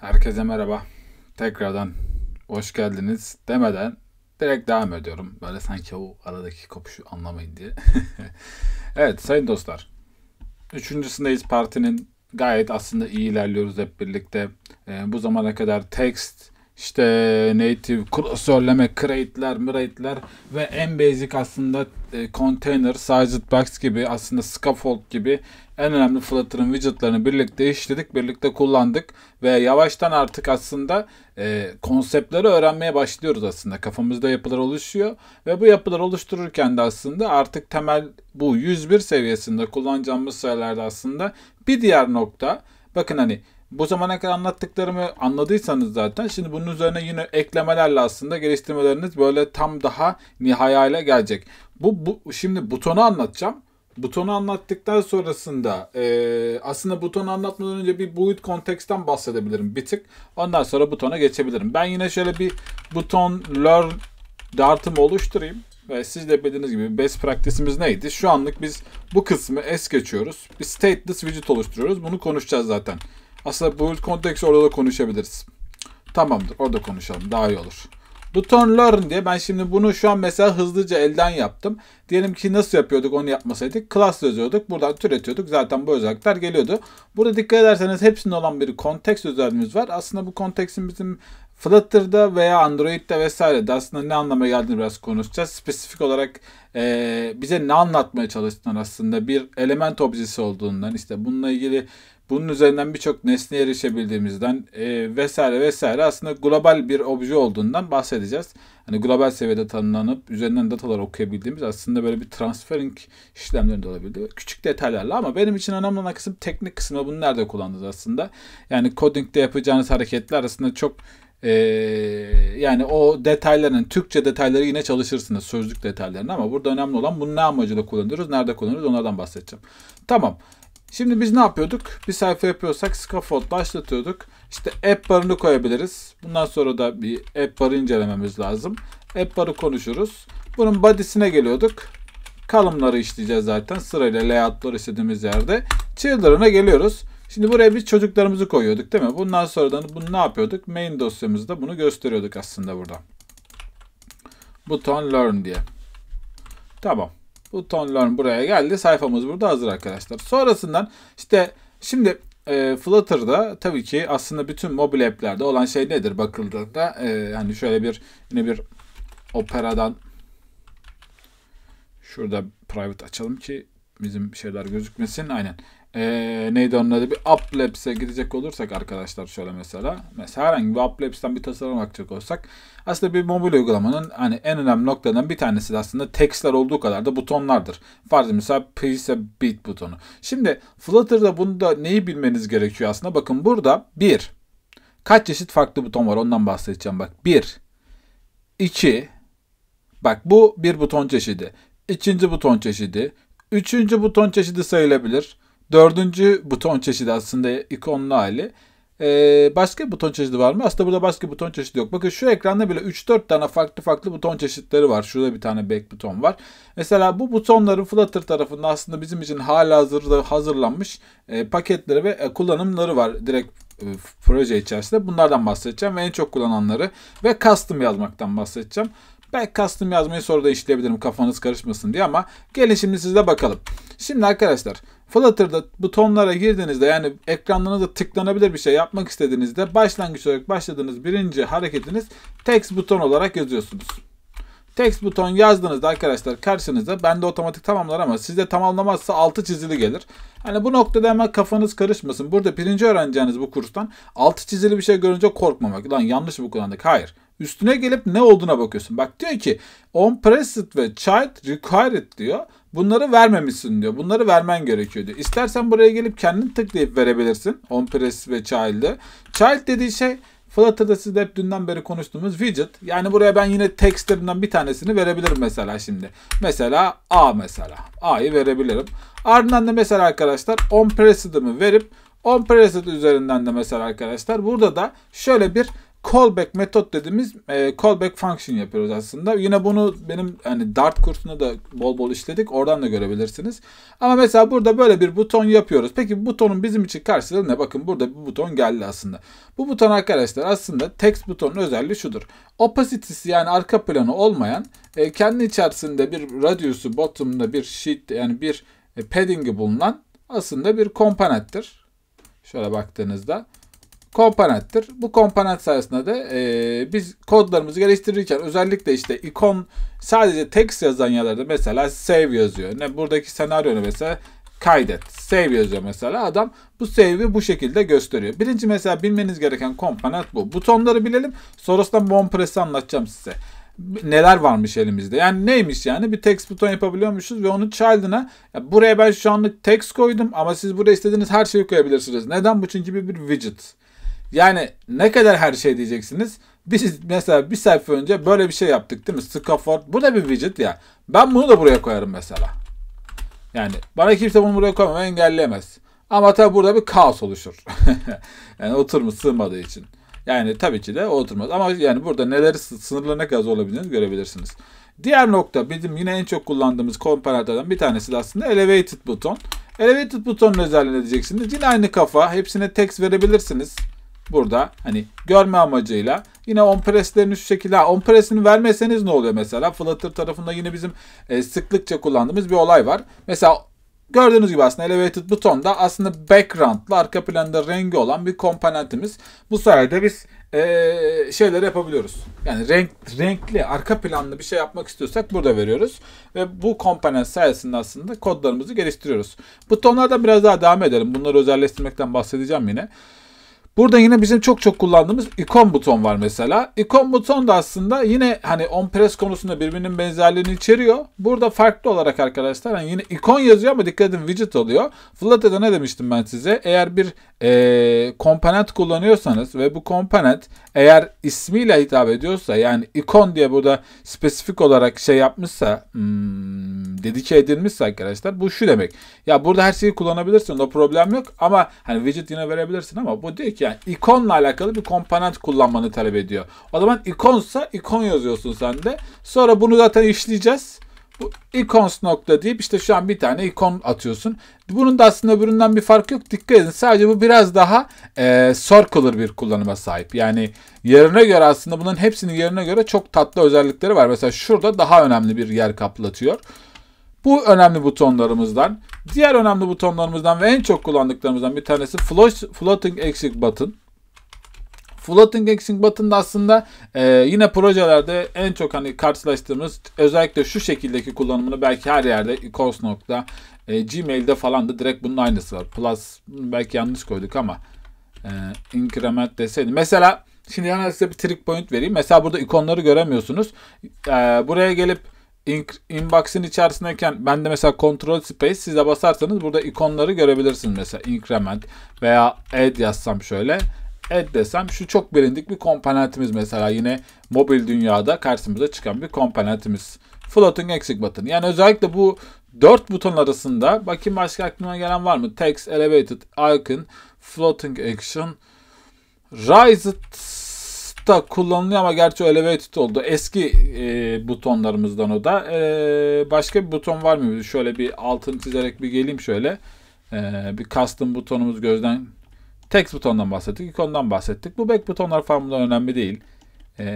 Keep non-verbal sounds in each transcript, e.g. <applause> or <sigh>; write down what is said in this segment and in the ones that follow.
Herkese merhaba. Tekrardan hoş geldiniz demeden direkt devam ediyorum. Böyle sanki o aradaki kopuşu anlamayın diye. <laughs> evet sayın dostlar. Üçüncüsündeyiz partinin. Gayet aslında iyi ilerliyoruz hep birlikte. E, bu zamana kadar text, işte native klasörleme, crate'ler, mrate'ler ve en basic aslında e, container, sized box gibi aslında scaffold gibi en önemli Flutter'ın widget'larını birlikte işledik, birlikte kullandık ve yavaştan artık aslında e, konseptleri öğrenmeye başlıyoruz aslında. Kafamızda yapılar oluşuyor ve bu yapılar oluştururken de aslında artık temel bu 101 seviyesinde kullanacağımız sayılarda aslında bir diğer nokta bakın hani bu zamana kadar anlattıklarımı anladıysanız zaten şimdi bunun üzerine yine eklemelerle aslında geliştirmeleriniz böyle tam daha nihayale gelecek. Bu, bu şimdi butonu anlatacağım. Butonu anlattıktan sonrasında e, aslında butonu anlatmadan önce bir boyut konteksten bahsedebilirim bir tık. Ondan sonra butona geçebilirim. Ben yine şöyle bir buton learn dartımı oluşturayım. Ve siz de bildiğiniz gibi best practice'imiz neydi? Şu anlık biz bu kısmı es geçiyoruz. Bir stateless widget oluşturuyoruz. Bunu konuşacağız zaten. Aslında bu context orada da konuşabiliriz. Tamamdır. Orada konuşalım. Daha iyi olur. Buton learn diye ben şimdi bunu şu an mesela hızlıca elden yaptım. Diyelim ki nasıl yapıyorduk onu yapmasaydık. Class yazıyorduk. Buradan türetiyorduk. Zaten bu özellikler geliyordu. Burada dikkat ederseniz hepsinde olan bir context özelliğimiz var. Aslında bu context'in bizim Flutter'da veya Android'de vesairede aslında ne anlama geldiğini biraz konuşacağız. Spesifik olarak e, bize ne anlatmaya çalıştığından aslında bir element objesi olduğundan işte bununla ilgili bunun üzerinden birçok nesneye erişebildiğimizden e, vesaire vesaire aslında global bir obje olduğundan bahsedeceğiz. Hani global seviyede tanımlanıp üzerinden datalar okuyabildiğimiz aslında böyle bir transferring işlemlerinde olabildi. Küçük detaylarla ama benim için önemli olan kısım teknik kısmı bunu nerede kullandınız aslında. Yani coding'de yapacağınız hareketler aslında çok ee, yani o detayların Türkçe detayları yine çalışırsınız sözlük detaylarını ama burada önemli olan bunu ne amacıyla kullanıyoruz, nerede kullanıyoruz onlardan bahsedeceğim. Tamam. Şimdi biz ne yapıyorduk? Bir sayfa yapıyorsak scaffold başlatıyorduk. İşte app barını koyabiliriz. Bundan sonra da bir app barı incelememiz lazım. App barı konuşuruz. Bunun body'sine geliyorduk. Kalımları işleyeceğiz zaten. Sırayla layoutları istediğimiz yerde. Children'a geliyoruz. Şimdi buraya biz çocuklarımızı koyuyorduk değil mi? Bundan sonra da bunu ne yapıyorduk? Main dosyamızda bunu gösteriyorduk aslında burada. Buton learn diye. Tamam. Buton learn buraya geldi. Sayfamız burada hazır arkadaşlar. Sonrasından işte şimdi e, Flutter'da tabii ki aslında bütün mobil app'lerde olan şey nedir bakıldığında e, hani şöyle bir yine bir operadan şurada private açalım ki bizim şeyler gözükmesin. Aynen ee, neydi onun adı? Bir Applabs'e gidecek olursak arkadaşlar şöyle mesela. Mesela herhangi bir Applabs'ten bir tasarım bakacak olsak. Aslında bir mobil uygulamanın hani en önemli noktadan bir tanesi de aslında tekstler olduğu kadar da butonlardır. Farz mesela Piece a Beat butonu. Şimdi Flutter'da bunu da neyi bilmeniz gerekiyor aslında? Bakın burada bir Kaç çeşit farklı buton var ondan bahsedeceğim bak. bir iki Bak bu bir buton çeşidi. İkinci buton çeşidi. Üçüncü buton çeşidi sayılabilir. Dördüncü buton çeşidi aslında ikonlu hali. Ee, başka buton çeşidi var mı? Aslında burada başka buton çeşidi yok. Bakın şu ekranda bile 3-4 tane farklı farklı buton çeşitleri var. Şurada bir tane back buton var. Mesela bu butonların Flutter tarafında aslında bizim için hala hazırda hazırlanmış e, paketleri ve e, kullanımları var. Direkt e, proje içerisinde bunlardan bahsedeceğim ve en çok kullananları ve custom yazmaktan bahsedeceğim. Belki custom yazmayı soruda işleyebilirim kafanız karışmasın diye ama gelin şimdi sizde bakalım. Şimdi arkadaşlar Flutter'da butonlara girdiğinizde yani ekranlarınızda tıklanabilir bir şey yapmak istediğinizde başlangıç olarak başladığınız birinci hareketiniz text buton olarak yazıyorsunuz. Text buton yazdığınızda arkadaşlar karşınıza bende otomatik tamamlar ama sizde tamamlamazsa altı çizili gelir. Hani bu noktada hemen kafanız karışmasın. Burada birinci öğreneceğiniz bu kurstan altı çizili bir şey görünce korkmamak. Lan yanlış mı kullandık? Hayır. Üstüne gelip ne olduğuna bakıyorsun. Bak diyor ki on-preset ve child required diyor. Bunları vermemişsin diyor. Bunları vermen gerekiyor diyor. İstersen buraya gelip kendin tıklayıp verebilirsin. On-preset ve child'ı. Child dediği şey Flutter'da sizde hep dünden beri konuştuğumuz widget. Yani buraya ben yine textlerinden bir tanesini verebilirim mesela şimdi. Mesela A mesela. A'yı verebilirim. Ardından da mesela arkadaşlar on-preset'ımı verip on-preset üzerinden de mesela arkadaşlar burada da şöyle bir callback metot dediğimiz e, callback function yapıyoruz aslında. Yine bunu benim hani Dart kursunda da bol bol işledik. Oradan da görebilirsiniz. Ama mesela burada böyle bir buton yapıyoruz. Peki butonun bizim için karşılığı ne? Bakın burada bir buton geldi aslında. Bu buton arkadaşlar aslında text butonun özelliği şudur. Opacity'si yani arka planı olmayan e, kendi içerisinde bir radius'u bottom'da bir sheet yani bir e, padding'i bulunan aslında bir komponenttir. Şöyle baktığınızda komponenttir. Bu komponent sayesinde de e, biz kodlarımızı geliştirirken özellikle işte ikon sadece text yazan yerlerde mesela save yazıyor. Ne buradaki senaryoda mesela kaydet. Save yazıyor mesela. Adam bu save'i bu şekilde gösteriyor. Birinci mesela bilmeniz gereken komponent bu. Butonları bilelim. Sonrasında bompress'i anlatacağım size. Neler varmış elimizde. Yani neymiş yani? Bir text buton yapabiliyormuşuz ve onun child'ına buraya ben şu anlık text koydum ama siz buraya istediğiniz her şeyi koyabilirsiniz. Neden bu? Çünkü bir, bir widget. Yani ne kadar her şey diyeceksiniz. Biz mesela bir sayfa önce böyle bir şey yaptık değil mi? Scaffold. Bu da bir widget ya. Ben bunu da buraya koyarım mesela. Yani bana kimse bunu buraya koymamı engelleyemez. Ama tabii burada bir kaos oluşur. <laughs> yani oturmuş sığmadığı için. Yani tabii ki de oturmaz. Ama yani burada neleri sınırları ne kadar zorlabildiğinizi görebilirsiniz. Diğer nokta bizim yine en çok kullandığımız komparatörden bir tanesi de aslında elevated buton. Elevated butonun özelliğini diyeceksiniz. Yine aynı kafa. Hepsine text verebilirsiniz burada hani görme amacıyla yine on presslerin üst şekilde on pressini vermeseniz ne oluyor mesela? Flutter tarafında yine bizim e, sıklıkça kullandığımız bir olay var. Mesela Gördüğünüz gibi aslında elevated buton da aslında background'la arka planda rengi olan bir komponentimiz. Bu sayede biz ee, şeyleri yapabiliyoruz. Yani renk, renkli, arka planlı bir şey yapmak istiyorsak burada veriyoruz. Ve bu komponent sayesinde aslında kodlarımızı geliştiriyoruz. Butonlardan biraz daha devam edelim. Bunları özelleştirmekten bahsedeceğim yine. Burada yine bizim çok çok kullandığımız ikon buton var mesela. İkon buton da aslında yine hani on press konusunda birbirinin benzerliğini içeriyor. Burada farklı olarak arkadaşlar hani yine ikon yazıyor ama dikkat edin widget oluyor. Flutter'da ne demiştim ben size? Eğer bir e, komponent kullanıyorsanız ve bu komponent eğer ismiyle hitap ediyorsa yani ikon diye burada spesifik olarak şey yapmışsa hmm, dedike edilmişse arkadaşlar bu şu demek. Ya burada her şeyi kullanabilirsin o problem yok ama hani widget yine verebilirsin ama bu diyor ki yani ikonla alakalı bir komponent kullanmanı talep ediyor. O zaman ikonsa ikon yazıyorsun sen de. Sonra bunu zaten işleyeceğiz. Bu icons nokta deyip işte şu an bir tane ikon atıyorsun. Bunun da aslında öbüründen bir fark yok. Dikkat edin sadece bu biraz daha e, circular bir kullanıma sahip. Yani yerine göre aslında bunun hepsinin yerine göre çok tatlı özellikleri var. Mesela şurada daha önemli bir yer kaplatıyor. Bu önemli butonlarımızdan, diğer önemli butonlarımızdan ve en çok kullandıklarımızdan bir tanesi floating exit button. Floating Exing Button aslında e, yine projelerde en çok hani karşılaştığımız özellikle şu şekildeki kullanımını belki her yerde Cosnok'ta e, Gmail'de falan da direkt bunun aynısı var. Plus belki yanlış koyduk ama e, increment deseydi. Mesela şimdi yani size bir trick point vereyim. Mesela burada ikonları göremiyorsunuz. E, buraya gelip inbox'in içerisindeyken ben de mesela control space size basarsanız burada ikonları görebilirsiniz. Mesela increment veya add yazsam şöyle add desem şu çok bilindik bir komponentimiz mesela yine mobil dünyada karşımıza çıkan bir komponentimiz. Floating eksik Button. Yani özellikle bu dört buton arasında bakayım başka aklıma gelen var mı? Text, Elevated, Icon, Floating Action, Riset'ta kullanılıyor ama gerçi o Elevated oldu. Eski e, butonlarımızdan o da. E, başka bir buton var mı? Şöyle bir altını çizerek bir geleyim şöyle. E, bir custom butonumuz gözden Text butondan bahsettik, ikondan bahsettik. Bu back butonlar falan bunlar önemli değil. E,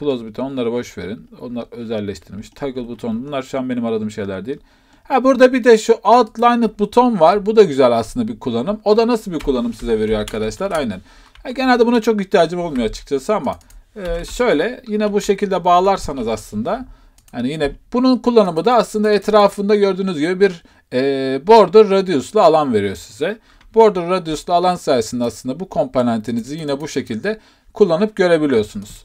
close buton onları boş verin. Onlar özelleştirilmiş. Toggle buton bunlar şu an benim aradığım şeyler değil. Ha burada bir de şu outlined buton var. Bu da güzel aslında bir kullanım. O da nasıl bir kullanım size veriyor arkadaşlar? Aynen. Ha, genelde buna çok ihtiyacım olmuyor açıkçası ama e, şöyle yine bu şekilde bağlarsanız aslında yani yine bunun kullanımı da aslında etrafında gördüğünüz gibi bir e, border radius'lu alan veriyor size. Border radius'lu alan sayesinde aslında bu komponentinizi yine bu şekilde kullanıp görebiliyorsunuz.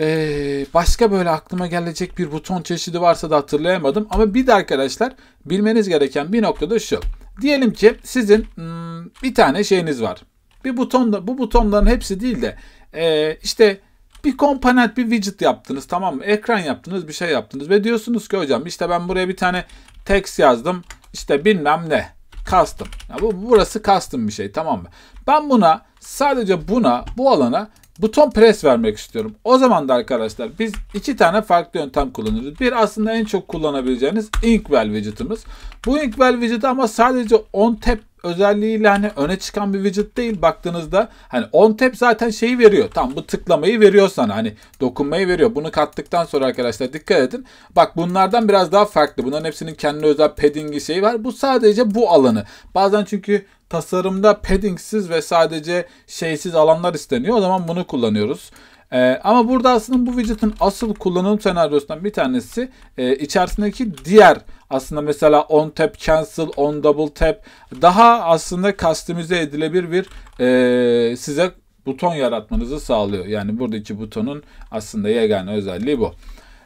Ee, başka böyle aklıma gelecek bir buton çeşidi varsa da hatırlayamadım. Ama bir de arkadaşlar bilmeniz gereken bir nokta da şu. Diyelim ki sizin hmm, bir tane şeyiniz var. Bir buton da bu butonların hepsi değil de e, işte bir komponent bir widget yaptınız tamam mı? Ekran yaptınız bir şey yaptınız ve diyorsunuz ki hocam işte ben buraya bir tane text yazdım işte bilmem ne. Custom. Ya bu, burası custom bir şey tamam mı? Ben buna sadece buna bu alana buton pres vermek istiyorum. O zaman da arkadaşlar biz iki tane farklı yöntem kullanırız. Bir aslında en çok kullanabileceğiniz Inkwell widget'ımız. Bu Inkwell widget'ı ama sadece on tap özelliğiyle hani öne çıkan bir widget değil baktığınızda hani on tap zaten şeyi veriyor. Tam bu tıklamayı veriyor sana hani dokunmayı veriyor. Bunu kattıktan sonra arkadaşlar dikkat edin. Bak bunlardan biraz daha farklı. Bunların hepsinin kendi özel paddingi şeyi var. Bu sadece bu alanı. Bazen çünkü tasarımda paddingsiz ve sadece şeysiz alanlar isteniyor. O zaman bunu kullanıyoruz. Ee, ama burada aslında bu widget'ın asıl kullanım senaryosundan bir tanesi e, içerisindeki diğer aslında mesela on tap cancel, on double tap daha aslında customize edilebilir bir e, size buton yaratmanızı sağlıyor. Yani buradaki butonun aslında yegane özelliği bu.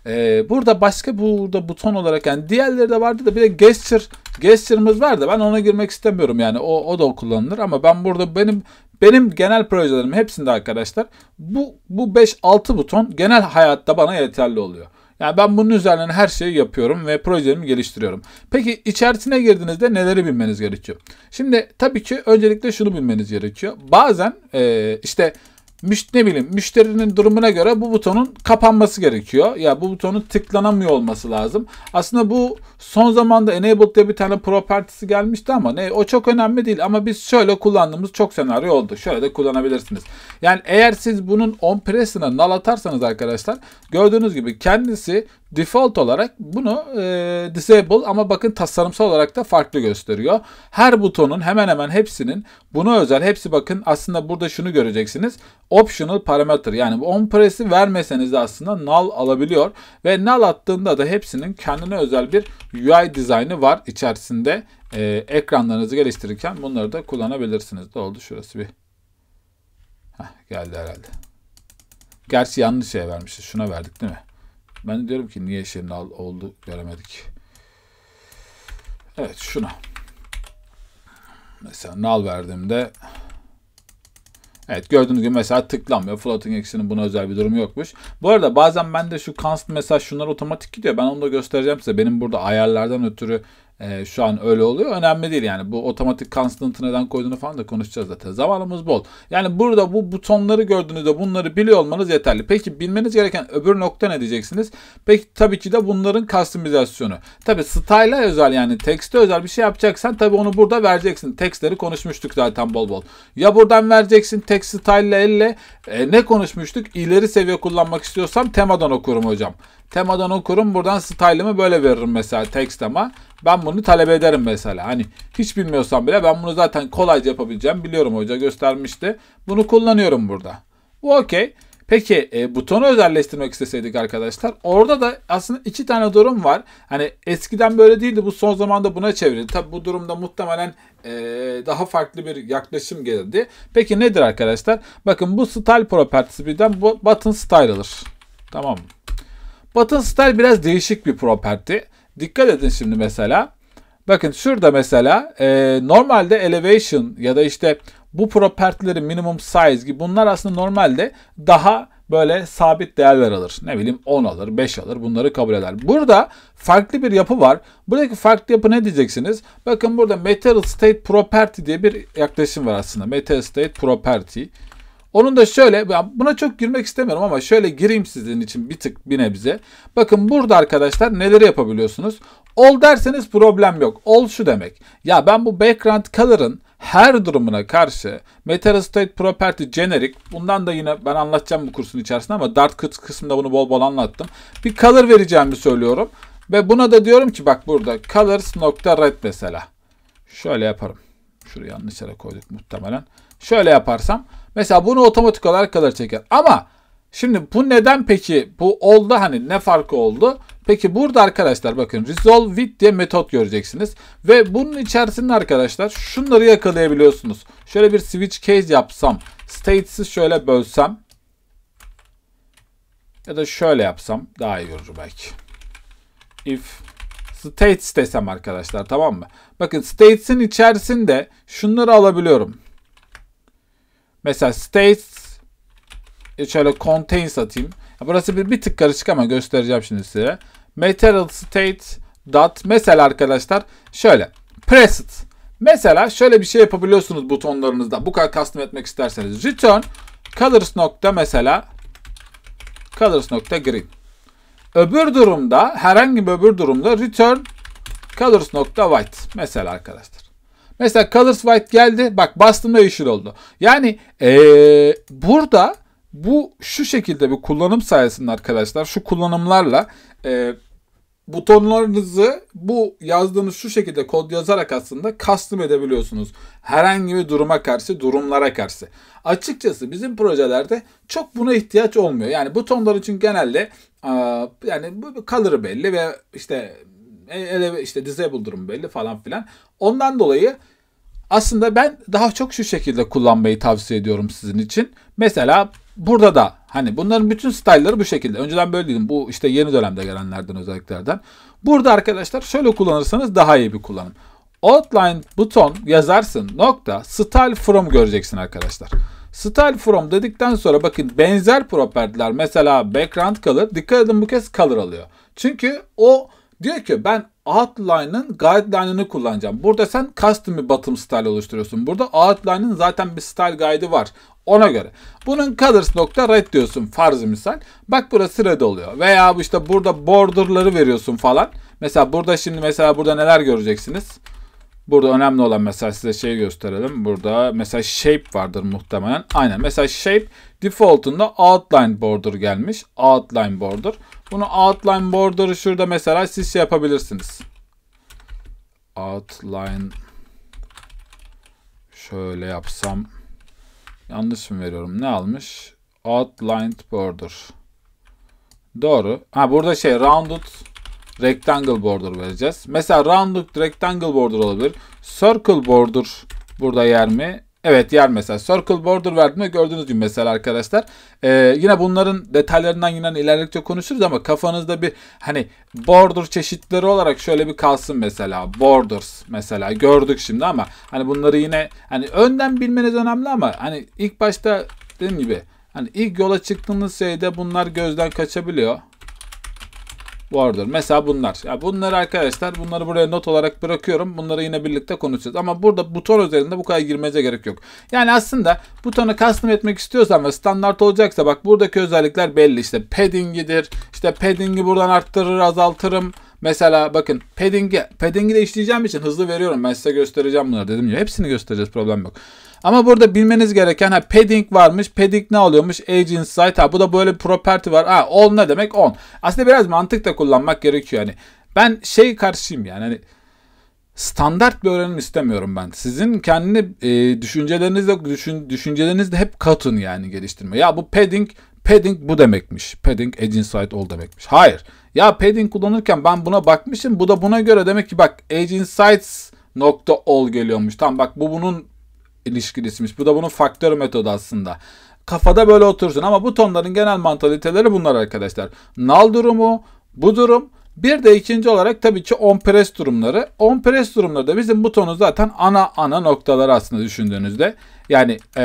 Ee, burada başka burada buton olarak yani diğerleri de vardı da bir de gesture gesture'ımız vardı. ben ona girmek istemiyorum yani o, o da kullanılır ama ben burada benim benim genel projelerim hepsinde arkadaşlar bu bu 5 6 buton genel hayatta bana yeterli oluyor. Yani ben bunun üzerine her şeyi yapıyorum ve projelerimi geliştiriyorum. Peki içerisine girdiğinizde neleri bilmeniz gerekiyor? Şimdi tabii ki öncelikle şunu bilmeniz gerekiyor. Bazen e, işte işte müş ne bileyim müşterinin durumuna göre bu butonun kapanması gerekiyor. Ya yani bu butonun tıklanamıyor olması lazım. Aslında bu son zamanda enable diye bir tane propertisi gelmişti ama ne o çok önemli değil ama biz şöyle kullandığımız çok senaryo oldu. Şöyle de kullanabilirsiniz. Yani eğer siz bunun on press'ine null atarsanız arkadaşlar gördüğünüz gibi kendisi Default olarak bunu e, disable ama bakın tasarımsal olarak da farklı gösteriyor. Her butonun hemen hemen hepsinin bunu özel hepsi bakın aslında burada şunu göreceksiniz. Optional parameter yani on press'i vermeseniz de aslında null alabiliyor ve null attığında da hepsinin kendine özel bir UI dizaynı var içerisinde. E, ekranlarınızı geliştirirken bunları da kullanabilirsiniz. Ne oldu şurası bir Heh, geldi herhalde. Gerçi yanlış şey vermişiz. Şuna verdik değil mi? Ben diyorum ki niye eşlerini oldu göremedik. Evet şuna. Mesela null verdiğimde Evet gördüğünüz gibi mesela tıklanmıyor. Floating X'inin buna özel bir durumu yokmuş. Bu arada bazen ben de şu constant mesaj şunlar otomatik gidiyor. Ben onu da göstereceğim size. Benim burada ayarlardan ötürü e, şu an öyle oluyor. Önemli değil yani. Bu otomatik constant'ı neden koyduğunu falan da konuşacağız zaten. Zamanımız bol. Yani burada bu butonları gördüğünüzde bunları biliyor olmanız yeterli. Peki bilmeniz gereken öbür nokta ne diyeceksiniz? Peki tabii ki de bunların customizasyonu. Tabii style'a özel yani tekste özel bir şey yapacaksan tabii onu burada vereceksin. Textleri konuşmuştuk zaten bol bol. Ya buradan vereceksin text style'la elle e, ne konuşmuştuk? İleri seviye kullanmak istiyorsam temadan okurum hocam. Temadan okurum buradan style'ımı böyle veririm mesela text ama ben bunu talep ederim mesela. Hani hiç bilmiyorsam bile ben bunu zaten kolayca yapabileceğim biliyorum hoca göstermişti. Bunu kullanıyorum burada. Bu okey. Peki e, butonu özelleştirmek isteseydik arkadaşlar orada da aslında iki tane durum var. Hani eskiden böyle değildi bu son zamanda buna çevirdi. Tabi bu durumda muhtemelen e, daha farklı bir yaklaşım geldi. Peki nedir arkadaşlar? Bakın bu style propertisi birden button style alır. Tamam mı? Button style biraz değişik bir property. Dikkat edin şimdi mesela. Bakın şurada mesela e, normalde elevation ya da işte bu propertileri minimum size gibi bunlar aslında normalde daha böyle sabit değerler alır. Ne bileyim 10 alır, 5 alır bunları kabul eder. Burada farklı bir yapı var. Buradaki farklı yapı ne diyeceksiniz? Bakın burada material state property diye bir yaklaşım var aslında. Material state property. Onun da şöyle buna çok girmek istemiyorum ama şöyle gireyim sizin için bir tık bir nebze. Bakın burada arkadaşlar neleri yapabiliyorsunuz? All derseniz problem yok. All şu demek. Ya ben bu background color'ın her durumuna karşı meta State Property Generic bundan da yine ben anlatacağım bu kursun içerisinde ama Dart kısmında bunu bol bol anlattım. Bir color vereceğimi söylüyorum. Ve buna da diyorum ki bak burada colors.red mesela. Şöyle yaparım. Şurayı yanlış yere koyduk muhtemelen. Şöyle yaparsam Mesela bunu otomatik olarak kadar çeker. Ama şimdi bu neden peki bu oldu hani ne farkı oldu? Peki burada arkadaşlar bakın resolve with diye metot göreceksiniz. Ve bunun içerisinde arkadaşlar şunları yakalayabiliyorsunuz. Şöyle bir switch case yapsam. States'i şöyle bölsem. Ya da şöyle yapsam daha iyi olur belki. If states desem arkadaşlar tamam mı? Bakın states'in içerisinde şunları alabiliyorum. Mesela states e, şöyle contains atayım. Burası bir, bir tık karışık ama göstereceğim şimdi size. Material state dot mesela arkadaşlar şöyle pressed. Mesela şöyle bir şey yapabiliyorsunuz butonlarınızda. Bu kadar custom etmek isterseniz. Return colors nokta mesela colors nokta green. Öbür durumda herhangi bir öbür durumda return colors nokta white mesela arkadaşlar. Mesela Colors White geldi. Bak bastığımda yeşil oldu. Yani ee, burada bu şu şekilde bir kullanım sayesinde arkadaşlar şu kullanımlarla e, butonlarınızı bu yazdığınız şu şekilde kod yazarak aslında custom edebiliyorsunuz. Herhangi bir duruma karşı, durumlara karşı. Açıkçası bizim projelerde çok buna ihtiyaç olmuyor. Yani butonlar için genelde yani bu color belli ve işte e, ele işte disable durum belli falan filan. Ondan dolayı aslında ben daha çok şu şekilde kullanmayı tavsiye ediyorum sizin için. Mesela burada da hani bunların bütün style'ları bu şekilde. Önceden böyle dedim. Bu işte yeni dönemde gelenlerden özelliklerden. Burada arkadaşlar şöyle kullanırsanız daha iyi bir kullanım. Outline buton yazarsın nokta style from göreceksin arkadaşlar. Style from dedikten sonra bakın benzer propertiler mesela background color dikkat edin bu kez color alıyor. Çünkü o Diyor ki ben outline'ın guideline'ını kullanacağım. Burada sen custom bir batım style oluşturuyorsun. Burada outline'ın zaten bir style guide'ı var. Ona göre. Bunun colors nokta red diyorsun farz misal. Bak burası red oluyor. Veya işte burada border'ları veriyorsun falan. Mesela burada şimdi mesela burada neler göreceksiniz? Burada önemli olan mesela size şey gösterelim. Burada mesela shape vardır muhtemelen. Aynen mesela shape Default'unda outline border gelmiş. Outline border. Bunu outline border'ı şurada mesela siz şey yapabilirsiniz. Outline şöyle yapsam yanlış mı veriyorum? Ne almış? Outline border. Doğru. Ha burada şey rounded rectangle border vereceğiz. Mesela rounded rectangle border olabilir. Circle border burada yer mi? Evet diğer mesela circle border verdiğimde gördüğünüz gibi mesela arkadaşlar. Ee, yine bunların detaylarından yine hani ilerledikçe konuşuruz ama kafanızda bir hani border çeşitleri olarak şöyle bir kalsın mesela. Borders mesela gördük şimdi ama hani bunları yine hani önden bilmeniz önemli ama hani ilk başta dediğim gibi hani ilk yola çıktığınız şeyde bunlar gözden kaçabiliyor vardır. Mesela bunlar. Ya bunları arkadaşlar bunları buraya not olarak bırakıyorum. Bunları yine birlikte konuşacağız. Ama burada buton üzerinde bu kadar girmece gerek yok. Yani aslında butonu custom etmek istiyorsan ve standart olacaksa bak buradaki özellikler belli. İşte padding'idir. İşte padding'i buradan arttırır azaltırım. Mesela bakın padding'i, padding'i değiştireceğim için hızlı veriyorum. Ben size göstereceğim bunları dedim ya. Hepsini göstereceğiz problem yok. Ama burada bilmeniz gereken ha padding varmış. Padding ne oluyormuş? Age insight. Ha bu da böyle bir property var. Ha on ne demek? On. Aslında biraz mantık da kullanmak gerekiyor. Yani ben şey karşıyım yani. Hani standart bir öğrenim istemiyorum ben. Sizin kendi e, düşüncelerinizle düşün, düşüncelerinizle hep katın yani geliştirme. Ya bu padding padding bu demekmiş. Padding edge insight ol demekmiş. Hayır. Ya padding kullanırken ben buna bakmışım. Bu da buna göre demek ki bak edge insights nokta ol geliyormuş. Tamam bak bu bunun ilişkilismiş. Bu da bunun faktör metodu aslında. Kafada böyle otursun ama bu tonların genel mantaliteleri bunlar arkadaşlar. Nal durumu, bu durum bir de ikinci olarak tabii ki on pres durumları. On pres durumları da bizim bu tonu zaten ana ana noktaları aslında düşündüğünüzde. Yani ee,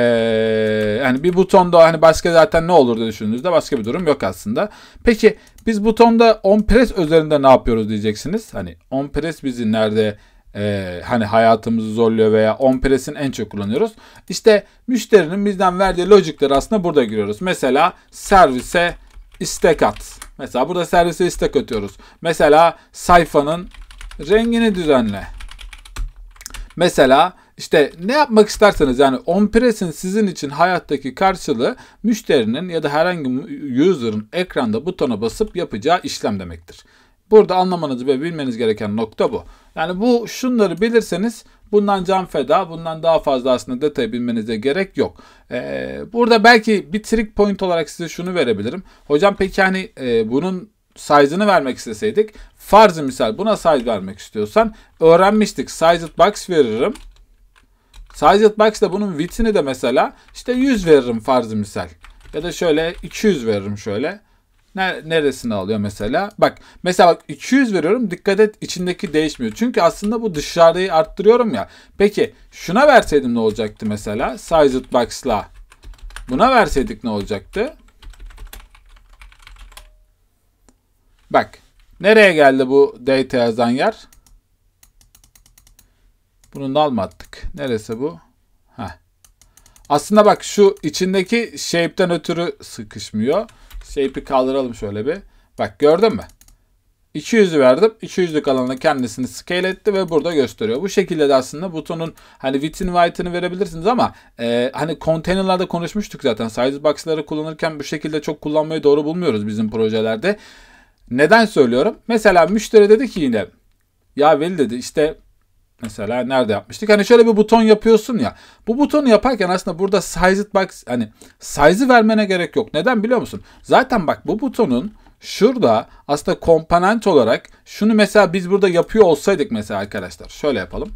yani bir butonda hani başka zaten ne olur diye düşündüğünüzde başka bir durum yok aslında. Peki biz butonda on pres üzerinde ne yapıyoruz diyeceksiniz. Hani on pres bizi nerede e, hani hayatımızı zorluyor veya on press'in en çok kullanıyoruz. İşte müşterinin bizden verdiği logicleri aslında burada giriyoruz. Mesela servise istek at. Mesela burada servise istek atıyoruz. Mesela sayfanın rengini düzenle. Mesela işte ne yapmak isterseniz yani on-press'in sizin için hayattaki karşılığı müşterinin ya da herhangi bir user'ın ekranda butona basıp yapacağı işlem demektir. Burada anlamanız ve bilmeniz gereken nokta bu. Yani bu şunları bilirseniz bundan can feda, bundan daha fazla aslında detayı bilmenize gerek yok. Ee, burada belki bir trick point olarak size şunu verebilirim. Hocam peki hani e, bunun size'ını vermek isteseydik. Farzı misal buna size vermek istiyorsan öğrenmiştik. size it box veririm. Size it box da bunun width'ini de mesela işte 100 veririm farzı misal. Ya da şöyle 200 veririm şöyle. Ne, neresini alıyor mesela? Bak mesela bak 200 veriyorum dikkat et içindeki değişmiyor. Çünkü aslında bu dışarıyı arttırıyorum ya. Peki şuna verseydim ne olacaktı mesela? Sized box'la buna verseydik ne olacaktı? Bak nereye geldi bu data yazan yer? Bunu da almadık. Neresi bu? Heh. Aslında bak şu içindeki shape'den ötürü sıkışmıyor. Shape'i şey kaldıralım şöyle bir. Bak gördün mü? 200'ü verdim. 200'lük alanda kendisini scale etti ve burada gösteriyor. Bu şekilde de aslında butonun hani ve height'ini verebilirsiniz ama e, hani konteynerlarda konuşmuştuk zaten. size boxları kullanırken bu şekilde çok kullanmayı doğru bulmuyoruz bizim projelerde. Neden söylüyorum? Mesela müşteri dedi ki yine ya Veli dedi işte Mesela nerede yapmıştık? Hani şöyle bir buton yapıyorsun ya. Bu butonu yaparken aslında burada size it bak hani size'ı vermene gerek yok. Neden biliyor musun? Zaten bak bu butonun şurada aslında komponent olarak şunu mesela biz burada yapıyor olsaydık mesela arkadaşlar. Şöyle yapalım.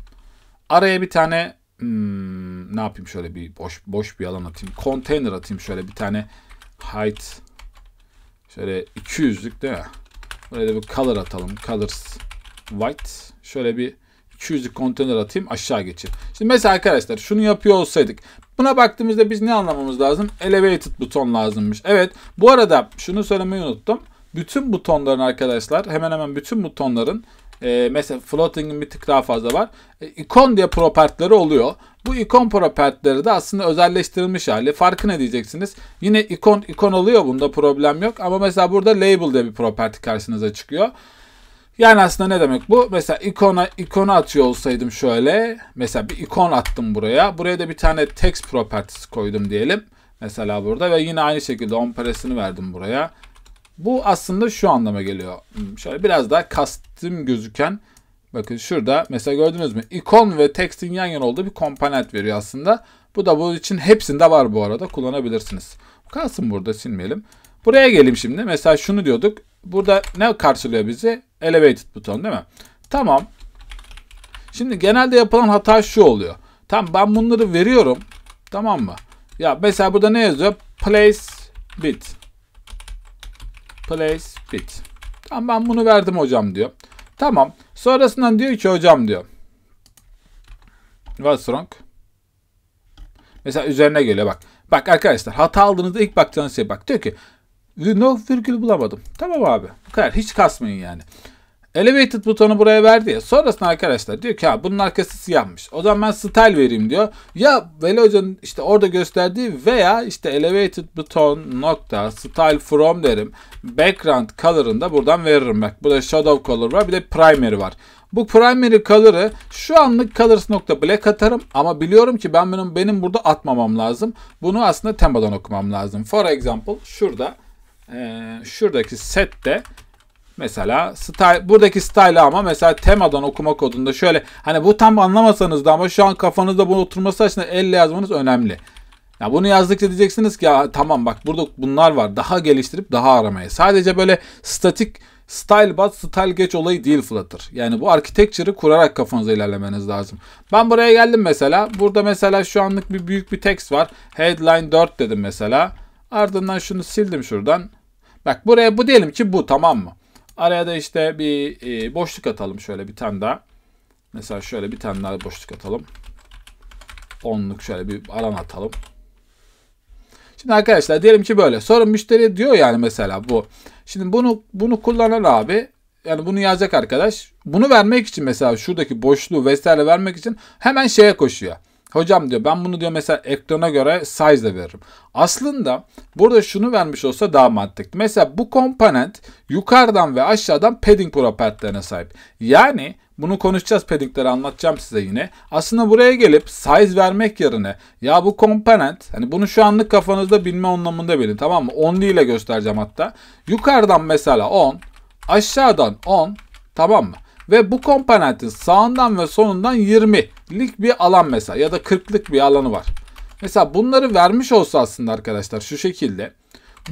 Araya bir tane hmm, ne yapayım şöyle bir boş boş bir alan atayım. Container atayım şöyle bir tane height şöyle 200'lük değil mi? Buraya de bir color atalım. Colors white. Şöyle bir şu 200'lük konteyner atayım aşağı geçir. Şimdi mesela arkadaşlar şunu yapıyor olsaydık Buna baktığımızda biz ne anlamamız lazım? Elevated buton lazımmış. Evet bu arada şunu söylemeyi unuttum. Bütün butonların arkadaşlar hemen hemen bütün butonların e, mesela floating'in bir tık daha fazla var. E, ikon diye propertleri oluyor. Bu ikon propertleri de aslında özelleştirilmiş hali. Farkı ne diyeceksiniz? Yine ikon ikon oluyor bunda problem yok. Ama mesela burada label diye bir property karşınıza çıkıyor. Yani aslında ne demek bu? Mesela ikona ikonu atıyor olsaydım şöyle. Mesela bir ikon attım buraya. Buraya da bir tane text properties koydum diyelim. Mesela burada ve yine aynı şekilde on paresini verdim buraya. Bu aslında şu anlama geliyor. Hmm, şöyle biraz daha kastım gözüken bakın şurada mesela gördünüz mü? İkon ve text'in yan yana olduğu bir komponent veriyor aslında. Bu da bunun için hepsinde var bu arada kullanabilirsiniz. Kalsın burada silmeyelim. Buraya geleyim şimdi. Mesela şunu diyorduk. Burada ne karşılıyor bizi? Elevated buton değil mi? Tamam. Şimdi genelde yapılan hata şu oluyor. Tamam ben bunları veriyorum. Tamam mı? Ya mesela burada ne yazıyor? Place bit. Place bit. Tamam ben bunu verdim hocam diyor. Tamam. Sonrasından diyor ki hocam diyor. What's wrong? Mesela üzerine geliyor bak. Bak arkadaşlar hata aldığınızda ilk baktığınız şey bak. Diyor ki No virgül bulamadım. Tamam abi. Bu kadar. Hiç kasmayın yani. Elevated butonu buraya verdi ya. Sonrasında arkadaşlar diyor ki ha bunun arkası siyahmış. O zaman ben style vereyim diyor. Ya Veli Hoca'nın işte orada gösterdiği veya işte elevated buton nokta style from derim. Background color'ını da buradan veririm. Bak burada shadow color var bir de primary var. Bu primary color'ı şu anlık colors nokta black atarım ama biliyorum ki ben benim, benim burada atmamam lazım. Bunu aslında tembadan okumam lazım. For example şurada e, şuradaki sette Mesela style, buradaki style ama mesela temadan okuma kodunda şöyle hani bu tam anlamasanız da ama şu an kafanızda bunu oturması açısından elle yazmanız önemli. Ya bunu yazdıkça diyeceksiniz ki ya tamam bak burada bunlar var daha geliştirip daha aramaya. Sadece böyle statik style but style geç olayı değil Flutter. Yani bu architecture'ı kurarak kafanıza ilerlemeniz lazım. Ben buraya geldim mesela. Burada mesela şu anlık bir büyük bir text var. Headline 4 dedim mesela. Ardından şunu sildim şuradan. Bak buraya bu diyelim ki bu tamam mı? Araya da işte bir e, boşluk atalım şöyle bir tane daha. Mesela şöyle bir tane daha boşluk atalım. Onluk şöyle bir alan atalım. Şimdi arkadaşlar diyelim ki böyle. Sorun müşteri diyor yani mesela bu. Şimdi bunu bunu kullanan abi yani bunu yazacak arkadaş. Bunu vermek için mesela şuradaki boşluğu vesaire vermek için hemen şeye koşuyor. Hocam diyor ben bunu diyor mesela ekrana göre size de veririm. Aslında burada şunu vermiş olsa daha mantıklı. Mesela bu komponent yukarıdan ve aşağıdan padding property'lerine sahip. Yani bunu konuşacağız paddingleri anlatacağım size yine. Aslında buraya gelip size vermek yerine ya bu komponent hani bunu şu anlık kafanızda bilme anlamında bilin tamam mı? Only ile göstereceğim hatta. Yukarıdan mesela 10 aşağıdan 10 tamam mı? Ve bu komponentin sağından ve solundan 20'lik bir alan mesela ya da 40'lık bir alanı var. Mesela bunları vermiş olsa aslında arkadaşlar şu şekilde.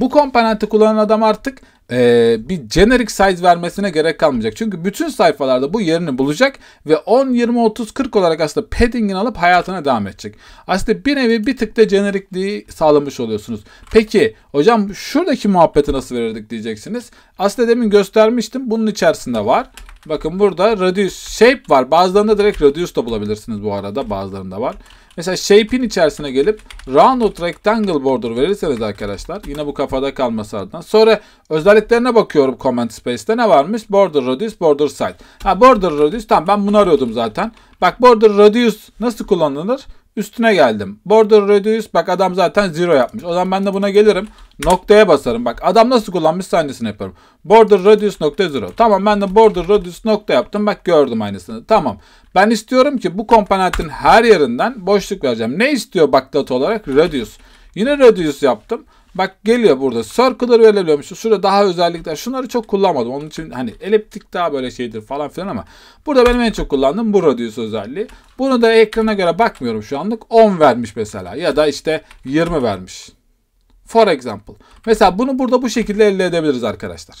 Bu komponenti kullanan adam artık ee, bir generic size vermesine gerek kalmayacak. Çünkü bütün sayfalarda bu yerini bulacak ve 10, 20, 30, 40 olarak aslında paddingini alıp hayatına devam edecek. Aslında bir nevi bir tık da generikliği sağlamış oluyorsunuz. Peki hocam şuradaki muhabbeti nasıl verirdik diyeceksiniz. Aslında demin göstermiştim. Bunun içerisinde var. Bakın burada radius shape var. Bazılarında direkt radius da bulabilirsiniz bu arada. Bazılarında var. Mesela shape'in içerisine gelip rounded rectangle border verirseniz arkadaşlar yine bu kafada kalması ardından. Sonra özelliklerine bakıyorum comment space'te ne varmış? Border radius, border size. Ha border radius tamam ben bunu arıyordum zaten. Bak border radius nasıl kullanılır? Üstüne geldim. Border Reduce bak adam zaten zero yapmış. O zaman ben de buna gelirim. Noktaya basarım. Bak adam nasıl kullanmış aynısını yapıyorum. Border Radius nokta zero. Tamam ben de Border Radius nokta yaptım. Bak gördüm aynısını. Tamam. Ben istiyorum ki bu komponentin her yerinden boşluk vereceğim. Ne istiyor bak data olarak? Radius. Yine Radius yaptım. Bak geliyor burada. Circle'ları belirliyorum. Şu şurada daha özellikler. Şunları çok kullanmadım. Onun için hani eliptik daha böyle şeydir falan filan ama burada benim en çok kullandığım bu radius özelliği. Bunu da ekrana göre bakmıyorum şu anlık. 10 vermiş mesela ya da işte 20 vermiş. For example. Mesela bunu burada bu şekilde elde edebiliriz arkadaşlar.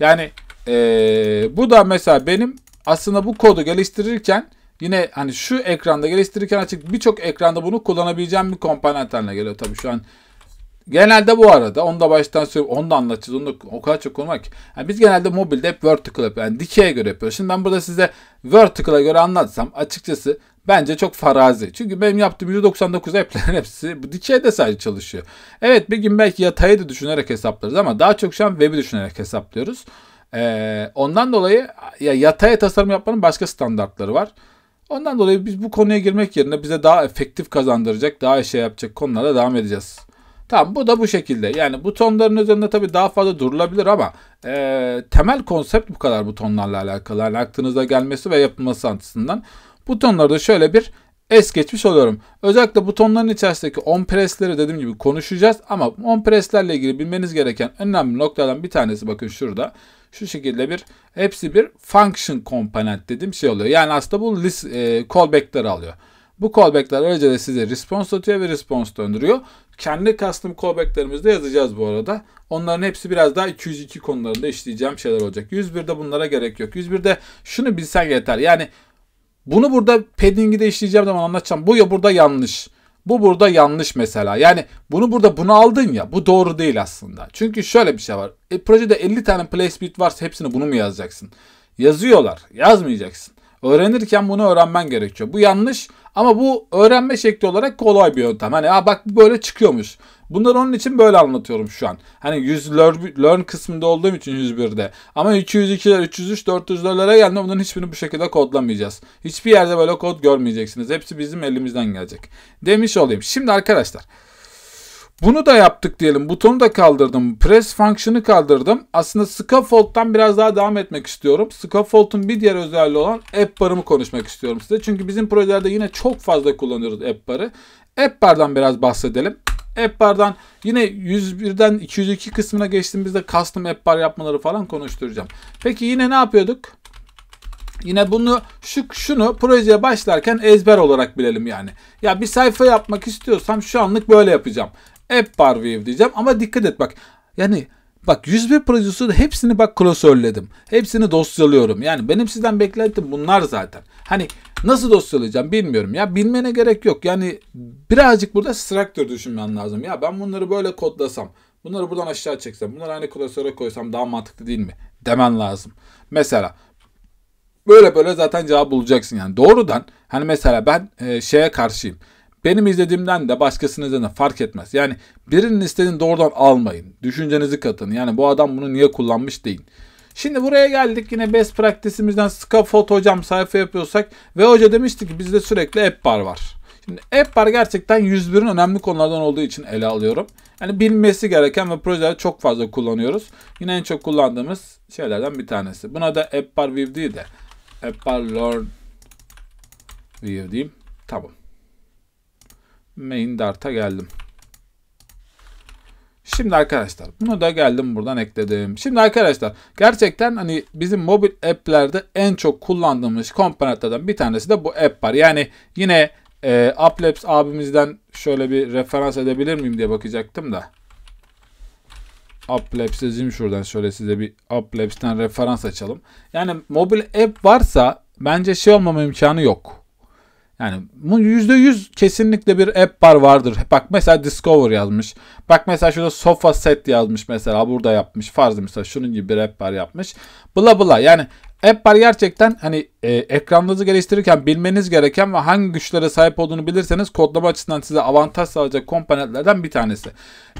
Yani ee, bu da mesela benim aslında bu kodu geliştirirken yine hani şu ekranda geliştirirken açık birçok ekranda bunu kullanabileceğim bir komponent haline geliyor. Tabii şu an Genelde bu arada onu da baştan söyleyeyim. Onu da anlatacağız. Onu da o kadar çok konu var ki. Yani biz genelde mobilde hep vertical yapıyoruz. Yani dikeye göre yapıyoruz. Şimdi ben burada size vertical'a göre anlatsam açıkçası bence çok farazi. Çünkü benim yaptığım 199 app'lerin <laughs> hepsi dikeyde sadece çalışıyor. Evet bir gün belki yatayı da düşünerek hesaplarız ama daha çok şu an web'i düşünerek hesaplıyoruz. Ee, ondan dolayı ya yataya tasarım yapmanın başka standartları var. Ondan dolayı biz bu konuya girmek yerine bize daha efektif kazandıracak, daha işe yapacak konulara devam edeceğiz. Tamam bu da bu şekilde. Yani butonların üzerinde tabii daha fazla durulabilir ama e, temel konsept bu kadar butonlarla alakalı. Yani aklınıza gelmesi ve yapılması açısından. Butonları da şöyle bir es geçmiş oluyorum. Özellikle butonların içerisindeki on pressleri dediğim gibi konuşacağız ama on presslerle ilgili bilmeniz gereken önemli noktadan bir tanesi bakın şurada. Şu şekilde bir hepsi bir function komponent dediğim şey oluyor. Yani aslında bu list e, callback'leri alıyor. Bu callbackler aracılığıyla size response atıyor ve response döndürüyor. Kendi custom callbacklerimizi de yazacağız bu arada. Onların hepsi biraz daha 202 konularında işleyeceğim şeyler olacak. 101'de bunlara gerek yok. 101'de şunu bilsen yeter. Yani bunu burada padding'i de işleyeceğim zaman anlatacağım. Bu ya burada yanlış. Bu burada yanlış mesela. Yani bunu burada bunu aldın ya bu doğru değil aslında. Çünkü şöyle bir şey var. E, projede 50 tane place varsa hepsini bunu mu yazacaksın? Yazıyorlar. Yazmayacaksın. Öğrenirken bunu öğrenmen gerekiyor. Bu yanlış. Ama bu öğrenme şekli olarak kolay bir yöntem. Hani Aa, bak böyle çıkıyormuş. Bunları onun için böyle anlatıyorum şu an. Hani 100 learn, kısmında olduğum için 101'de. Ama 202'ler, 303, 400'lere geldi. Bunların hiçbirini bu şekilde kodlamayacağız. Hiçbir yerde böyle kod görmeyeceksiniz. Hepsi bizim elimizden gelecek. Demiş olayım. Şimdi arkadaşlar bunu da yaptık diyelim. Butonu da kaldırdım. Press function'ı kaldırdım. Aslında scaffold'dan biraz daha devam etmek istiyorum. Scaffold'un bir diğer özelliği olan app bar'ımı konuşmak istiyorum size. Çünkü bizim projelerde yine çok fazla kullanıyoruz app bar'ı. App bar'dan biraz bahsedelim. App bar'dan yine 101'den 202 kısmına geçtiğimizde custom app bar yapmaları falan konuşturacağım. Peki yine ne yapıyorduk? Yine bunu şu şunu projeye başlarken ezber olarak bilelim yani. Ya bir sayfa yapmak istiyorsam şu anlık böyle yapacağım. Hep Parwave diyeceğim ama dikkat et bak. Yani Bak 101 Producer hepsini bak klasörledim. Hepsini dosyalıyorum. Yani benim sizden beklentim bunlar zaten. Hani nasıl dosyalayacağım bilmiyorum ya. Bilmene gerek yok. Yani birazcık burada structure düşünmen lazım. Ya ben bunları böyle kodlasam. Bunları buradan aşağı çeksem. Bunları aynı klasöre koysam daha mantıklı değil mi? Demen lazım. Mesela böyle böyle zaten cevap bulacaksın yani. Doğrudan hani mesela ben e, şeye karşıyım. Benim izlediğimden de başkasının da fark etmez. Yani birinin istediğini doğrudan almayın. Düşüncenizi katın. Yani bu adam bunu niye kullanmış deyin. Şimdi buraya geldik yine best practice'imizden Scaffold hocam sayfa yapıyorsak ve hoca demişti ki bizde sürekli app bar var. Şimdi app bar gerçekten 101'in önemli konulardan olduğu için ele alıyorum. Yani bilmesi gereken ve projeleri çok fazla kullanıyoruz. Yine en çok kullandığımız şeylerden bir tanesi. Buna da app bar view değil de app bar learn view diyeyim. Tamam main dart'a geldim. Şimdi arkadaşlar bunu da geldim buradan ekledim. Şimdi arkadaşlar gerçekten hani bizim mobil app'lerde en çok kullandığımız komponentlerden bir tanesi de bu app var. Yani yine e, Applabs abimizden şöyle bir referans edebilir miyim diye bakacaktım da. Applabs yazayım şuradan şöyle size bir Applabs'ten referans açalım. Yani mobil app varsa bence şey olmama imkanı yok. Yani %100 kesinlikle bir app bar vardır. Bak mesela Discover yazmış. Bak mesela şurada Sofa Set yazmış mesela burada yapmış. Farz mesela şunun gibi bir app bar yapmış. Bla bla yani app bar gerçekten hani e, ekranınızı geliştirirken bilmeniz gereken ve hangi güçlere sahip olduğunu bilirseniz kodlama açısından size avantaj sağlayacak komponentlerden bir tanesi.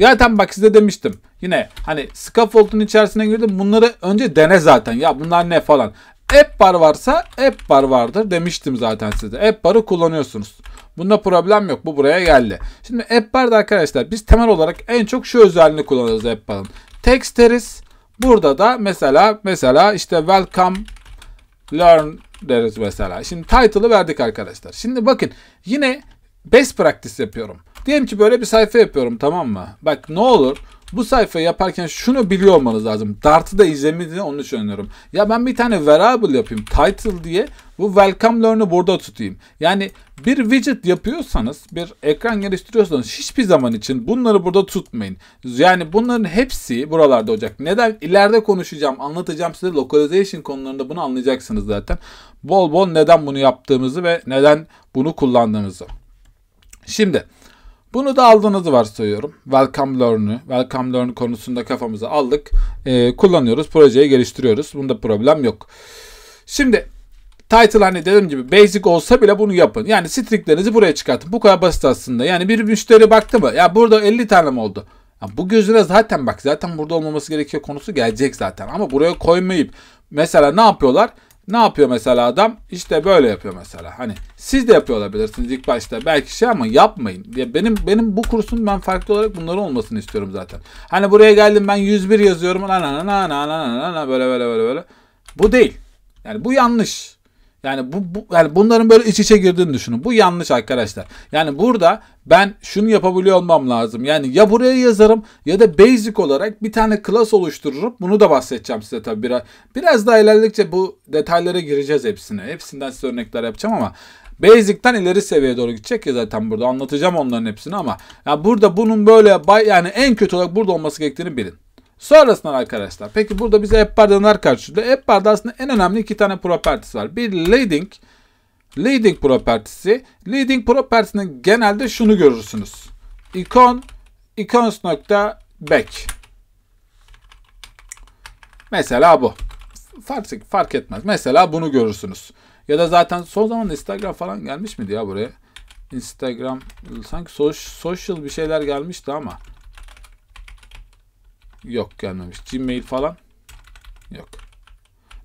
Zaten bak size demiştim. Yine hani scaffold'un içerisine girdim bunları önce dene zaten. Ya bunlar ne falan app bar varsa app bar vardır demiştim zaten size. App bar'ı kullanıyorsunuz. Bunda problem yok. Bu buraya geldi. Şimdi app bar'da arkadaşlar biz temel olarak en çok şu özelliğini kullanırız app bar'ın. Text Burada da mesela mesela işte welcome learn deriz mesela. Şimdi title'ı verdik arkadaşlar. Şimdi bakın yine best practice yapıyorum. Diyelim ki böyle bir sayfa yapıyorum tamam mı? Bak ne olur bu sayfayı yaparken şunu biliyor olmanız lazım. Dart'ı da izlemediğini onu düşünüyorum. Ya ben bir tane variable yapayım. Title diye bu welcome learn'ı burada tutayım. Yani bir widget yapıyorsanız, bir ekran geliştiriyorsanız hiçbir zaman için bunları burada tutmayın. Yani bunların hepsi buralarda olacak. Neden? ileride konuşacağım, anlatacağım size localization konularında bunu anlayacaksınız zaten. Bol bol neden bunu yaptığımızı ve neden bunu kullandığımızı. Şimdi bunu da aldığınızı varsayıyorum. Welcome Learn'ü, Welcome Learn konusunda kafamızı aldık. E, kullanıyoruz, projeyi geliştiriyoruz. Bunda problem yok. Şimdi title hani dediğim gibi basic olsa bile bunu yapın. Yani stringlerinizi buraya çıkartın. Bu kadar basit aslında. Yani bir müşteri baktı mı? Ya burada 50 tane mi oldu? Ya bu gözüne zaten bak zaten burada olmaması gerekiyor konusu gelecek zaten. Ama buraya koymayıp mesela ne yapıyorlar? Ne yapıyor mesela adam? İşte böyle yapıyor mesela. Hani siz de yapıyor olabilirsiniz ilk başta belki şey ama yapmayın. Ya benim benim bu kursun ben farklı olarak bunların olmasını istiyorum zaten. Hani buraya geldim ben 101 yazıyorum. Na na na na na na na böyle böyle böyle böyle. Bu değil. Yani bu yanlış. Yani bu, bu yani bunların böyle iç içe girdiğini düşünün. Bu yanlış arkadaşlar. Yani burada ben şunu yapabiliyor olmam lazım. Yani ya buraya yazarım ya da basic olarak bir tane class oluştururum. Bunu da bahsedeceğim size tabii biraz. Biraz daha ilerledikçe bu detaylara gireceğiz hepsine. Hepsinden size örnekler yapacağım ama Basic'ten ileri seviyeye doğru gidecek ya zaten burada anlatacağım onların hepsini ama ya yani burada bunun böyle yani en kötü olarak burada olması gerektiğini bilin. Sonrasında arkadaşlar peki burada bize Hepbar'da neler karşılıyor? Hepbar'da aslında en önemli iki tane properties var. Bir leading, leading propertisi. Leading propertisinin genelde şunu görürsünüz. Icon, icons nokta back. Mesela bu. Fark, fark etmez. Mesela bunu görürsünüz. Ya da zaten son zaman Instagram falan gelmiş miydi ya buraya? Instagram sanki so social bir şeyler gelmişti ama. Yok gelmemiş. Gmail falan. Yok.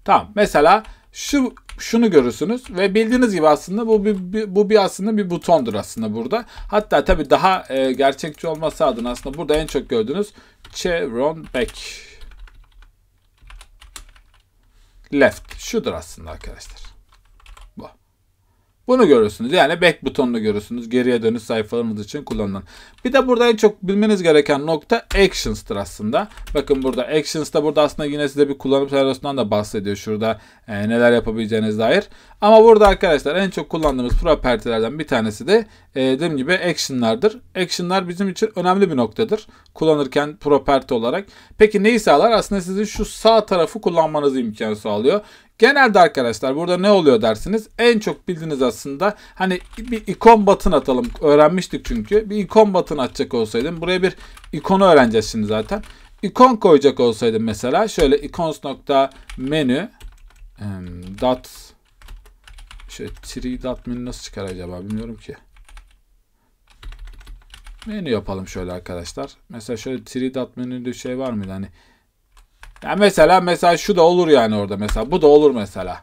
Tamam. Mesela şu şunu görürsünüz ve bildiğiniz gibi aslında bu bir, bir bu bir aslında bir butondur aslında burada. Hatta tabii daha e, gerçekçi olması adına aslında burada en çok gördüğünüz Chevron Back Left şudur aslında arkadaşlar. Bunu görürsünüz. Yani back butonunu görürsünüz. Geriye dönüş sayfalarınız için kullanılan. Bir de burada en çok bilmeniz gereken nokta Actions'tır aslında. Bakın burada Actions'ta burada aslında yine size bir kullanım senaryosundan da bahsediyor. Şurada e, neler yapabileceğiniz dair. Ama burada arkadaşlar en çok kullandığımız property'lerden bir tanesi de e, dediğim gibi Action'lardır. Action'lar bizim için önemli bir noktadır. Kullanırken property olarak. Peki neyi sağlar? Aslında sizin şu sağ tarafı kullanmanızı imkan sağlıyor. Genelde arkadaşlar burada ne oluyor dersiniz? En çok bildiğiniz aslında hani bir ikon batın atalım. Öğrenmiştik çünkü. Bir ikon batın atacak olsaydım. Buraya bir ikonu öğreneceğiz şimdi zaten. İkon koyacak olsaydım mesela şöyle icons.menu nokta dot şöyle tree dot menü nasıl çıkar acaba bilmiyorum ki. Menü yapalım şöyle arkadaşlar. Mesela şöyle tree dot menüde şey var mıydı hani yani mesela mesela şu da olur yani orada mesela. Bu da olur mesela.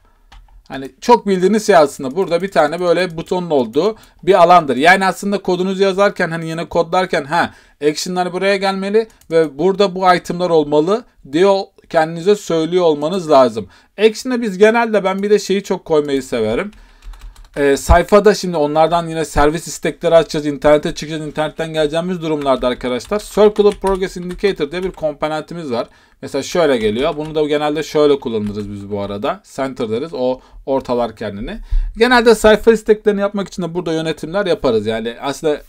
Hani çok bildiğiniz şey aslında burada bir tane böyle butonun olduğu bir alandır. Yani aslında kodunuzu yazarken hani yine kodlarken ha action'lar buraya gelmeli ve burada bu item'lar olmalı diyor kendinize söylüyor olmanız lazım. Action'a biz genelde ben bir de şeyi çok koymayı severim e, sayfada şimdi onlardan yine servis istekleri açacağız. internete çıkacağız. internetten geleceğimiz durumlarda arkadaşlar. Circle of Progress Indicator diye bir komponentimiz var. Mesela şöyle geliyor. Bunu da genelde şöyle kullanırız biz bu arada. Center deriz. O ortalar kendini. Genelde sayfa isteklerini yapmak için de burada yönetimler yaparız. Yani aslında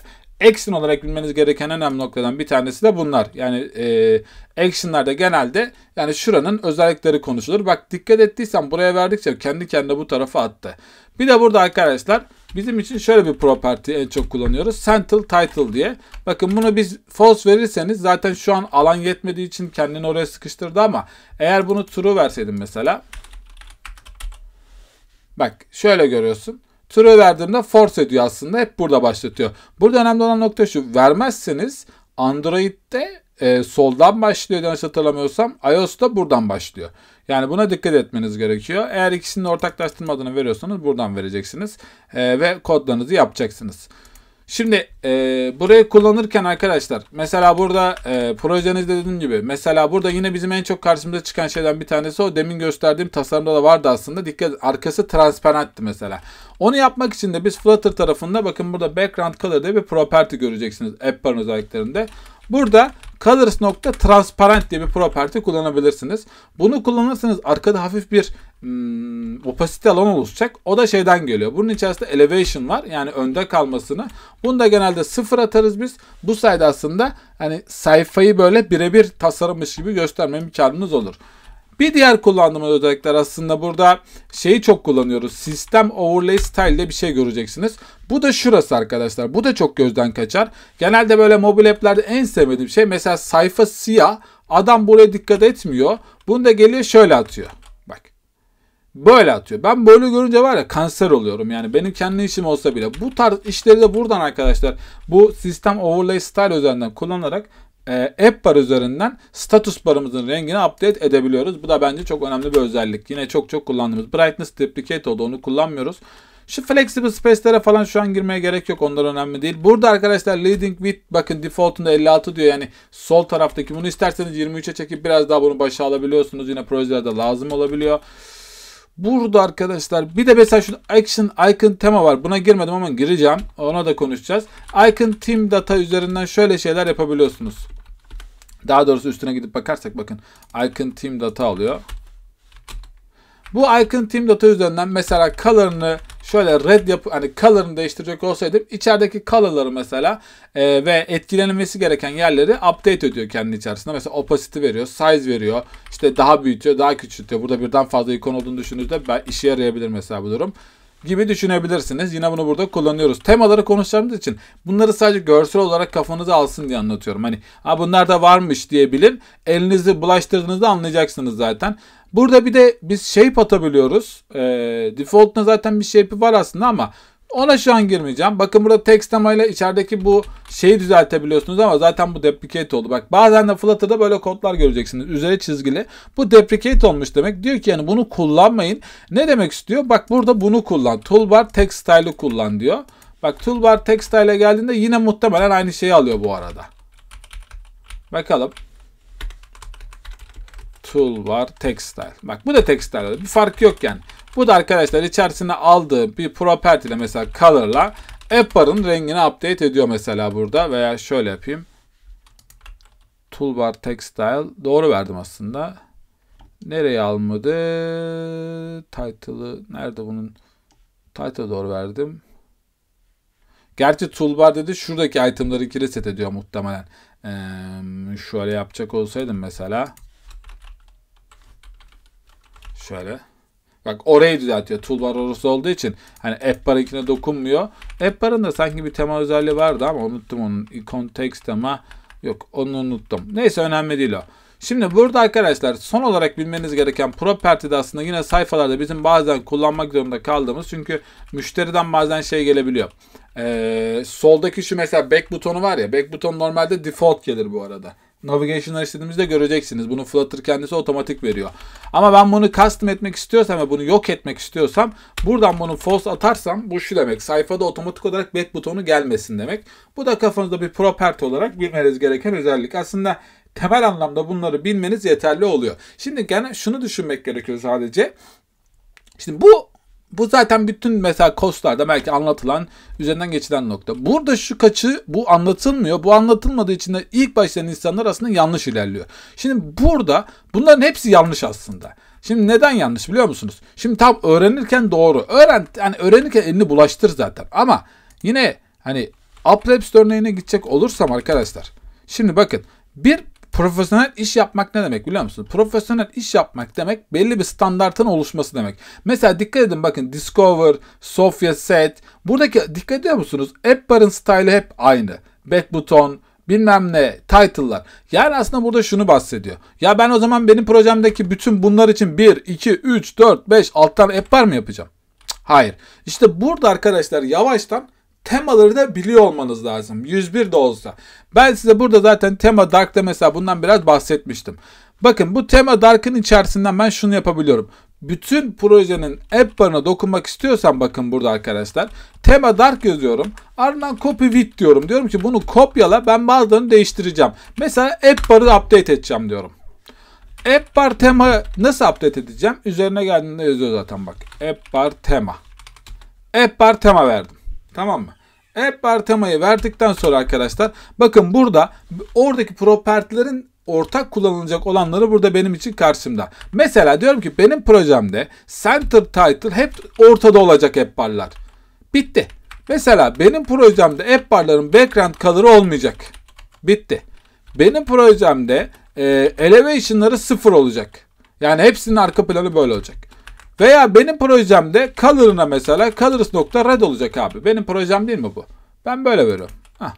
action olarak bilmeniz gereken önemli noktadan bir tanesi de bunlar. Yani e, actionlarda genelde yani şuranın özellikleri konuşulur. Bak dikkat ettiysen buraya verdikçe kendi kendine bu tarafa attı. Bir de burada arkadaşlar bizim için şöyle bir property en çok kullanıyoruz. Central title diye. Bakın bunu biz false verirseniz zaten şu an alan yetmediği için kendini oraya sıkıştırdı ama eğer bunu true verseydim mesela. Bak şöyle görüyorsun. Tırı verdiğinde force ediyor aslında. Hep burada başlatıyor. Burada önemli olan nokta şu. Vermezseniz Android'de e, soldan başlıyor yanlış hatırlamıyorsam. iOS'ta buradan başlıyor. Yani buna dikkat etmeniz gerekiyor. Eğer ikisinin ortaklaştırma adını veriyorsanız buradan vereceksiniz. E, ve kodlarınızı yapacaksınız. Şimdi e, burayı kullanırken arkadaşlar mesela burada e, projenizde dediğim gibi mesela burada yine bizim en çok karşımıza çıkan şeyden bir tanesi o demin gösterdiğim tasarımda da vardı aslında dikkat arkası transparantti mesela. Onu yapmak için de biz Flutter tarafında bakın burada background color diye bir property göreceksiniz app özelliklerinde. Burada Colors nokta transparent diye bir property kullanabilirsiniz. Bunu kullanırsanız arkada hafif bir hmm, opasite alan oluşacak. O da şeyden geliyor. Bunun içerisinde elevation var. Yani önde kalmasını. Bunu da genelde sıfır atarız biz. Bu sayede aslında hani sayfayı böyle birebir tasarlamış gibi gösterme imkanımız olur. Bir diğer kullandığımız özellikler aslında burada şeyi çok kullanıyoruz. Sistem overlay style'de bir şey göreceksiniz. Bu da şurası arkadaşlar. Bu da çok gözden kaçar. Genelde böyle mobil app'lerde en sevmediğim şey mesela sayfa siyah. Adam buraya dikkat etmiyor. Bunu da geliyor şöyle atıyor. Bak. Böyle atıyor. Ben böyle görünce var ya kanser oluyorum. Yani benim kendi işim olsa bile. Bu tarz işleri de buradan arkadaşlar bu sistem overlay style üzerinden kullanarak e, app bar üzerinden status barımızın rengini update edebiliyoruz. Bu da bence çok önemli bir özellik. Yine çok çok kullandığımız brightness duplicate oldu onu kullanmıyoruz. Şu flexible space'lere falan şu an girmeye gerek yok. Onlar önemli değil. Burada arkadaşlar leading width bakın default'unda 56 diyor. Yani sol taraftaki bunu isterseniz 23'e çekip biraz daha bunu başa alabiliyorsunuz. Yine projelerde lazım olabiliyor. Burada arkadaşlar bir de mesela şu action icon tema var. Buna girmedim ama gireceğim. Ona da konuşacağız. Icon team data üzerinden şöyle şeyler yapabiliyorsunuz. Daha doğrusu üstüne gidip bakarsak bakın icon team data alıyor. Bu icon team data üzerinden mesela color'ını şöyle red yapı hani color'ını değiştirecek olsaydım içerideki color'ları mesela e, ve etkilenmesi gereken yerleri update ediyor kendi içerisinde. Mesela opacity veriyor, size veriyor. işte daha büyütüyor, daha küçültüyor. Burada birden fazla ikon olduğunu düşündüğünüzde işe yarayabilir mesela bu durum gibi düşünebilirsiniz. Yine bunu burada kullanıyoruz. Temaları konuşacağımız için bunları sadece görsel olarak kafanıza alsın diye anlatıyorum. Hani ha bunlar da varmış diye bilin. Elinizi bulaştırdığınızda anlayacaksınız zaten. Burada bir de biz shape atabiliyoruz. E, default'ta zaten bir shape'i var aslında ama ona şu an girmeyeceğim. Bakın burada text temayla içerideki bu şeyi düzeltebiliyorsunuz ama zaten bu deprecate oldu. Bak bazen de Flutter'da böyle kodlar göreceksiniz. Üzeri çizgili. Bu deprecate olmuş demek. Diyor ki yani bunu kullanmayın. Ne demek istiyor? Bak burada bunu kullan. Toolbar text style'ı kullan diyor. Bak toolbar text style'e geldiğinde yine muhtemelen aynı şeyi alıyor bu arada. Bakalım tool var. Textile. Bak bu da textile. Bir fark yok yani. Bu da arkadaşlar içerisinde aldığı bir property ile mesela color'la Appar'ın rengini update ediyor mesela burada. Veya şöyle yapayım. Toolbar textile. Doğru verdim aslında. Nereye almadı? Title'ı. Nerede bunun? Title'a doğru verdim. Gerçi toolbar dedi şuradaki itemları ikili ediyor muhtemelen. Ee, şöyle yapacak olsaydım mesela. Şöyle. Bak orayı düzeltiyor. Toolbar orası olduğu için hani app appbar'ınkine dokunmuyor. Appbar'ın da sanki bir tema özelliği vardı ama unuttum onun. text ama yok onu unuttum. Neyse önemli değil o. Şimdi burada arkadaşlar son olarak bilmeniz gereken property'de aslında yine sayfalarda bizim bazen kullanmak zorunda kaldığımız çünkü müşteriden bazen şey gelebiliyor. Ee, soldaki şu mesela back butonu var ya back buton normalde default gelir bu arada navigation'lar istediğimizde göreceksiniz. Bunu Flutter kendisi otomatik veriyor. Ama ben bunu custom etmek istiyorsam ve bunu yok etmek istiyorsam buradan bunu false atarsam bu şu demek. Sayfada otomatik olarak back butonu gelmesin demek. Bu da kafanızda bir property olarak bilmeniz gereken özellik. Aslında temel anlamda bunları bilmeniz yeterli oluyor. Şimdi gene şunu düşünmek gerekiyor sadece. Şimdi bu bu zaten bütün mesela kostlarda belki anlatılan, üzerinden geçilen nokta. Burada şu kaçı bu anlatılmıyor. Bu anlatılmadığı için de ilk başlayan insanlar aslında yanlış ilerliyor. Şimdi burada bunların hepsi yanlış aslında. Şimdi neden yanlış biliyor musunuz? Şimdi tam öğrenirken doğru. Öğren yani öğrenirken elini bulaştır zaten. Ama yine hani Apple Store örneğine gidecek olursam arkadaşlar. Şimdi bakın bir Profesyonel iş yapmak ne demek biliyor musunuz? Profesyonel iş yapmak demek belli bir standartın oluşması demek. Mesela dikkat edin bakın Discover, Sofia Set. Buradaki dikkat ediyor musunuz? App barın style'ı hep aynı. Back button, bilmem ne, title'lar. Yani aslında burada şunu bahsediyor. Ya ben o zaman benim projemdeki bütün bunlar için 1, 2, 3, 4, 5, 6 tane app bar mı yapacağım? Hayır. İşte burada arkadaşlar yavaştan temaları da biliyor olmanız lazım. 101 de olsa. Ben size burada zaten tema dark'ta mesela bundan biraz bahsetmiştim. Bakın bu tema dark'ın içerisinden ben şunu yapabiliyorum. Bütün projenin app barına dokunmak istiyorsan bakın burada arkadaşlar. Tema dark yazıyorum. Ardından copy with diyorum. Diyorum ki bunu kopyala ben bazılarını değiştireceğim. Mesela app barı update edeceğim diyorum. App bar tema nasıl update edeceğim? Üzerine geldiğinde yazıyor zaten bak. App bar tema. App bar tema verdim. Tamam mı? Epper temayı verdikten sonra arkadaşlar bakın burada oradaki propertilerin ortak kullanılacak olanları burada benim için karşımda. Mesela diyorum ki benim projemde center title hep ortada olacak app barlar. Bitti. Mesela benim projemde app barların background color'ı olmayacak. Bitti. Benim projemde e, elevation'ları sıfır olacak. Yani hepsinin arka planı böyle olacak. Veya benim projemde color'ına mesela nokta red olacak abi. Benim projem değil mi bu? Ben böyle veriyorum. Heh.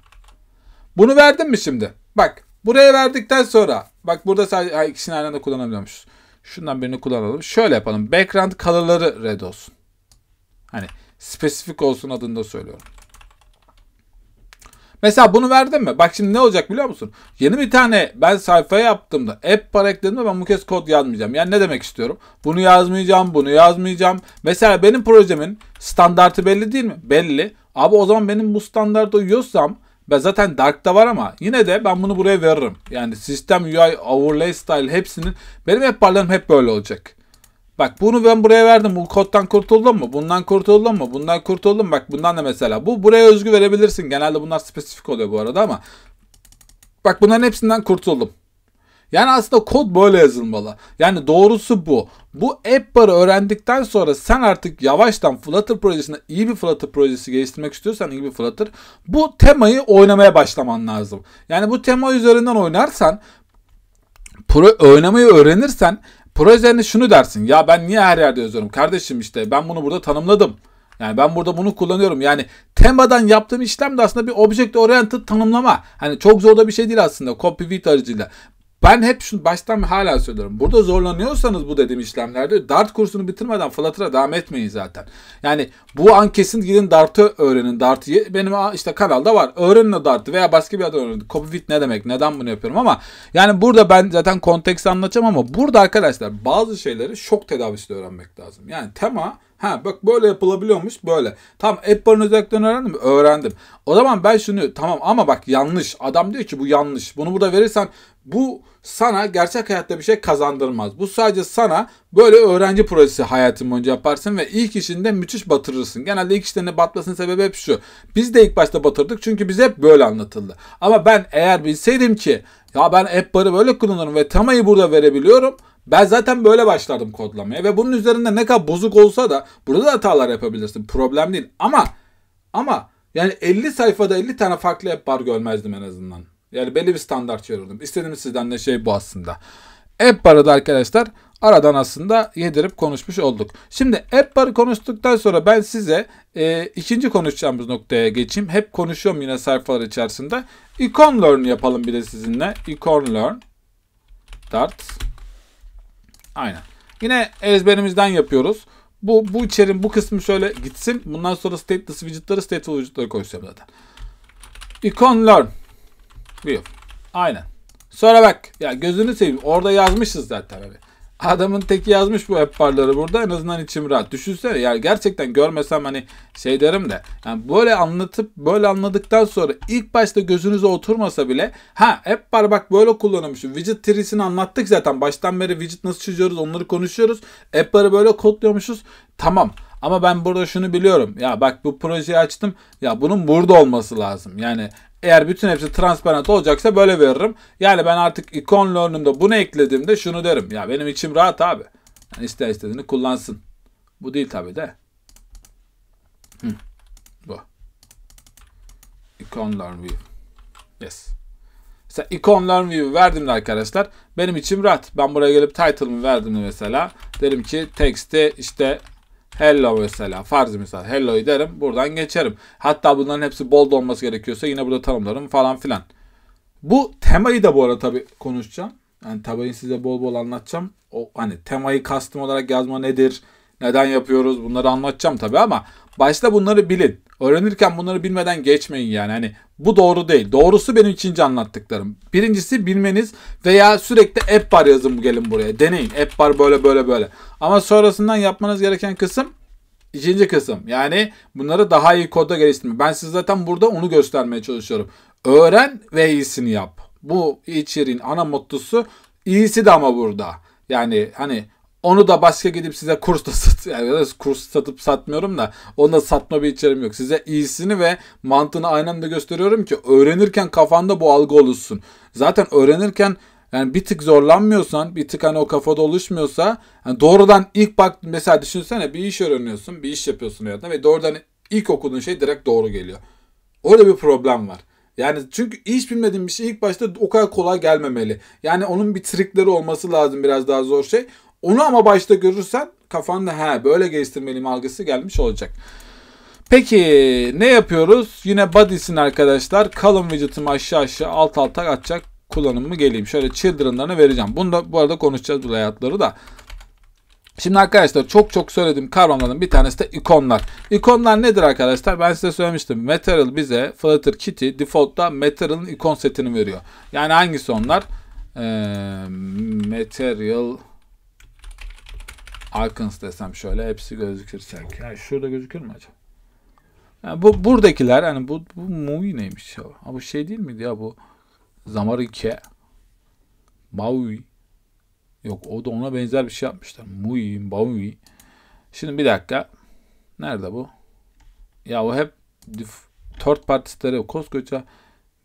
Bunu verdim mi şimdi? Bak buraya verdikten sonra bak burada sadece ay, ikisini aynı anda kullanabiliyormuşuz. Şundan birini kullanalım. Şöyle yapalım. Background color'ları red olsun. Hani spesifik olsun adında söylüyorum. Mesela bunu verdim mi? Bak şimdi ne olacak biliyor musun? Yeni bir tane ben sayfa yaptığımda app para eklediğimde ben bu kez kod yazmayacağım. Yani ne demek istiyorum? Bunu yazmayacağım, bunu yazmayacağım. Mesela benim projemin standartı belli değil mi? Belli. Abi o zaman benim bu standarta uyuyorsam ben zaten Dark'ta var ama yine de ben bunu buraya veririm. Yani sistem UI, overlay style hepsinin benim hep parlarım hep böyle olacak. Bak bunu ben buraya verdim. Bu koddan kurtuldun mu? Bundan kurtuldun mu? Bundan kurtuldun mu? Bak bundan da mesela. Bu buraya özgü verebilirsin. Genelde bunlar spesifik oluyor bu arada ama. Bak bunların hepsinden kurtuldum. Yani aslında kod böyle yazılmalı. Yani doğrusu bu. Bu app barı öğrendikten sonra sen artık yavaştan Flutter projesine iyi bir Flutter projesi geliştirmek istiyorsan iyi bir Flutter bu temayı oynamaya başlaman lazım. Yani bu tema üzerinden oynarsan pro oynamayı öğrenirsen Pro üzerine şunu dersin. Ya ben niye her yerde yazıyorum? Kardeşim işte ben bunu burada tanımladım. Yani ben burada bunu kullanıyorum. Yani temadan yaptığım işlem de aslında bir object oriented tanımlama. Hani çok zor da bir şey değil aslında copy with aracıyla. Ben hep şunu baştan hala söylüyorum. Burada zorlanıyorsanız bu dediğim işlemlerde Dart kursunu bitirmeden Flutter'a devam etmeyin zaten. Yani bu an kesin gidin Dart'ı öğrenin. Dart'ı benim işte kanalda var. Öğrenin o Dart'ı veya başka bir adam öğrenin. Copyfit ne demek? Neden bunu yapıyorum ama yani burada ben zaten konteks anlatacağım ama burada arkadaşlar bazı şeyleri şok tedavisiyle öğrenmek lazım. Yani tema Ha bak böyle yapılabiliyormuş böyle. Tamam app barın özelliklerini öğrendim Öğrendim. O zaman ben şunu tamam ama bak yanlış. Adam diyor ki bu yanlış. Bunu burada verirsen bu sana gerçek hayatta bir şey kazandırmaz. Bu sadece sana böyle öğrenci projesi hayatın boyunca yaparsın ve ilk işinde müthiş batırırsın. Genelde ilk işlerine batmasının sebebi hep şu. Biz de ilk başta batırdık çünkü bize hep böyle anlatıldı. Ama ben eğer bilseydim ki ya ben app'ları böyle kullanırım ve tamayı burada verebiliyorum. Ben zaten böyle başladım kodlamaya ve bunun üzerinde ne kadar bozuk olsa da burada da hatalar yapabilirsin. Problem değil ama ama yani 50 sayfada 50 tane farklı app var görmezdim en azından. Yani belli bir standart yorumladım. İstediğimiz sizden de şey bu aslında. App barı arkadaşlar aradan aslında yedirip konuşmuş olduk. Şimdi app barı konuştuktan sonra ben size e, ikinci konuşacağımız noktaya geçeyim. Hep konuşuyorum yine sayfalar içerisinde. Icon Learn yapalım bir de sizinle. Icon Learn. Dart. Aynen. Yine ezberimizden yapıyoruz. Bu, bu içerim bu kısmı şöyle gitsin. Bundan sonra stateless widgetları stateful widgetları koyacağım zaten. Icon Learn diyor. Aynen. Sonra bak ya gözünü seveyim orada yazmışız zaten hani. Adamın teki yazmış bu hepparları burada en azından içim rahat. Düşünsene yani gerçekten görmesem hani şey derim de yani böyle anlatıp böyle anladıktan sonra ilk başta gözünüze oturmasa bile ha heppar bak böyle kullanılmış. Widget tree'sini anlattık zaten baştan beri widget nasıl çiziyoruz onları konuşuyoruz. Hepparı böyle kodluyormuşuz tamam. Ama ben burada şunu biliyorum. Ya bak bu projeyi açtım. Ya bunun burada olması lazım. Yani eğer bütün hepsi transparent olacaksa böyle veririm. Yani ben artık ikon learn'ımda bunu eklediğimde şunu derim. Ya benim içim rahat abi. Yani ister istediğini kullansın. Bu değil tabi de. Hı. Bu. Icon learn view. Yes. Mesela icon learn view verdim de arkadaşlar. Benim içim rahat. Ben buraya gelip title'ımı verdim de mesela. Derim ki text'e işte Hello mesela farz misal hello derim buradan geçerim. Hatta bunların hepsi bold olması gerekiyorsa yine burada tanımlarım falan filan. Bu temayı da bu arada tabii konuşacağım. Yani tabayı size bol bol anlatacağım. O hani temayı kastım olarak yazma nedir? Neden yapıyoruz? Bunları anlatacağım tabii ama başta bunları bilin. Öğrenirken bunları bilmeden geçmeyin yani. Hani bu doğru değil. Doğrusu benim ikinci anlattıklarım. Birincisi bilmeniz veya sürekli app var yazın gelin buraya. Deneyin. App var böyle böyle böyle. Ama sonrasından yapmanız gereken kısım ikinci kısım. Yani bunları daha iyi kodda geliştirme. Ben size zaten burada onu göstermeye çalışıyorum. Öğren ve iyisini yap. Bu içeriğin ana mottosu iyisi de ama burada. Yani hani onu da başka gidip size kursta sat <laughs> yani kurs satıp satmıyorum da onda satma bir içerim yok. Size iyisini ve mantığını aynı anda gösteriyorum ki öğrenirken kafanda bu algı oluşsun. Zaten öğrenirken yani bir tık zorlanmıyorsan, bir tık hani o kafada oluşmuyorsa yani doğrudan ilk bak mesela düşünsene bir iş öğreniyorsun, bir iş yapıyorsun hayatında ve doğrudan ilk okuduğun şey direkt doğru geliyor. Orada bir problem var. Yani çünkü hiç bilmediğim bir şey ilk başta o kadar kolay gelmemeli. Yani onun bir trikleri olması lazım biraz daha zor şey. Onu ama başta görürsen kafanda he böyle geliştirmeliyim algısı gelmiş olacak. Peki ne yapıyoruz? Yine body'sin arkadaşlar. Kalın widget'ımı aşağı aşağı alt alta atacak Kullanımı geleyim. Şöyle children'larını vereceğim. Bunu da bu arada konuşacağız bu hayatları da. Şimdi arkadaşlar çok çok söyledim. kavramların bir tanesi de ikonlar. İkonlar nedir arkadaşlar? Ben size söylemiştim. Material bize Flutter Kitty default'ta Material'ın ikon setini veriyor. Yani hangisi onlar? Ee, material Icons desem şöyle hepsi gözükür sanki. Yani şurada gözükür mü acaba? Yani bu buradakiler hani bu, bu Mui neymiş ya? Ha, bu şey değil miydi ya bu Zamarike Maui Yok o da ona benzer bir şey yapmışlar. Mui, Maui. Şimdi bir dakika. Nerede bu? Ya o hep third party stereo koskoca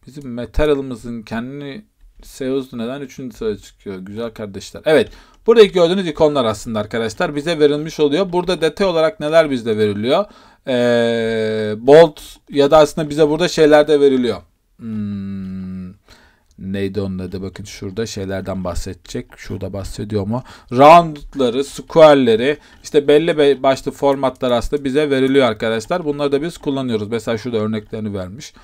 bizim metalımızın kendini Seoz'u neden 3. sıraya çıkıyor güzel kardeşler. Evet Buradaki gördüğünüz ikonlar aslında arkadaşlar bize verilmiş oluyor. Burada detay olarak neler bizde veriliyor? Ee, bold ya da aslında bize burada şeyler de veriliyor. Hmm, neydi onun adı? Bakın şurada şeylerden bahsedecek. Şurada bahsediyor mu? Roundları, square'leri, işte belli başlı formatlar aslında bize veriliyor arkadaşlar. Bunları da biz kullanıyoruz. Mesela şurada örneklerini vermiş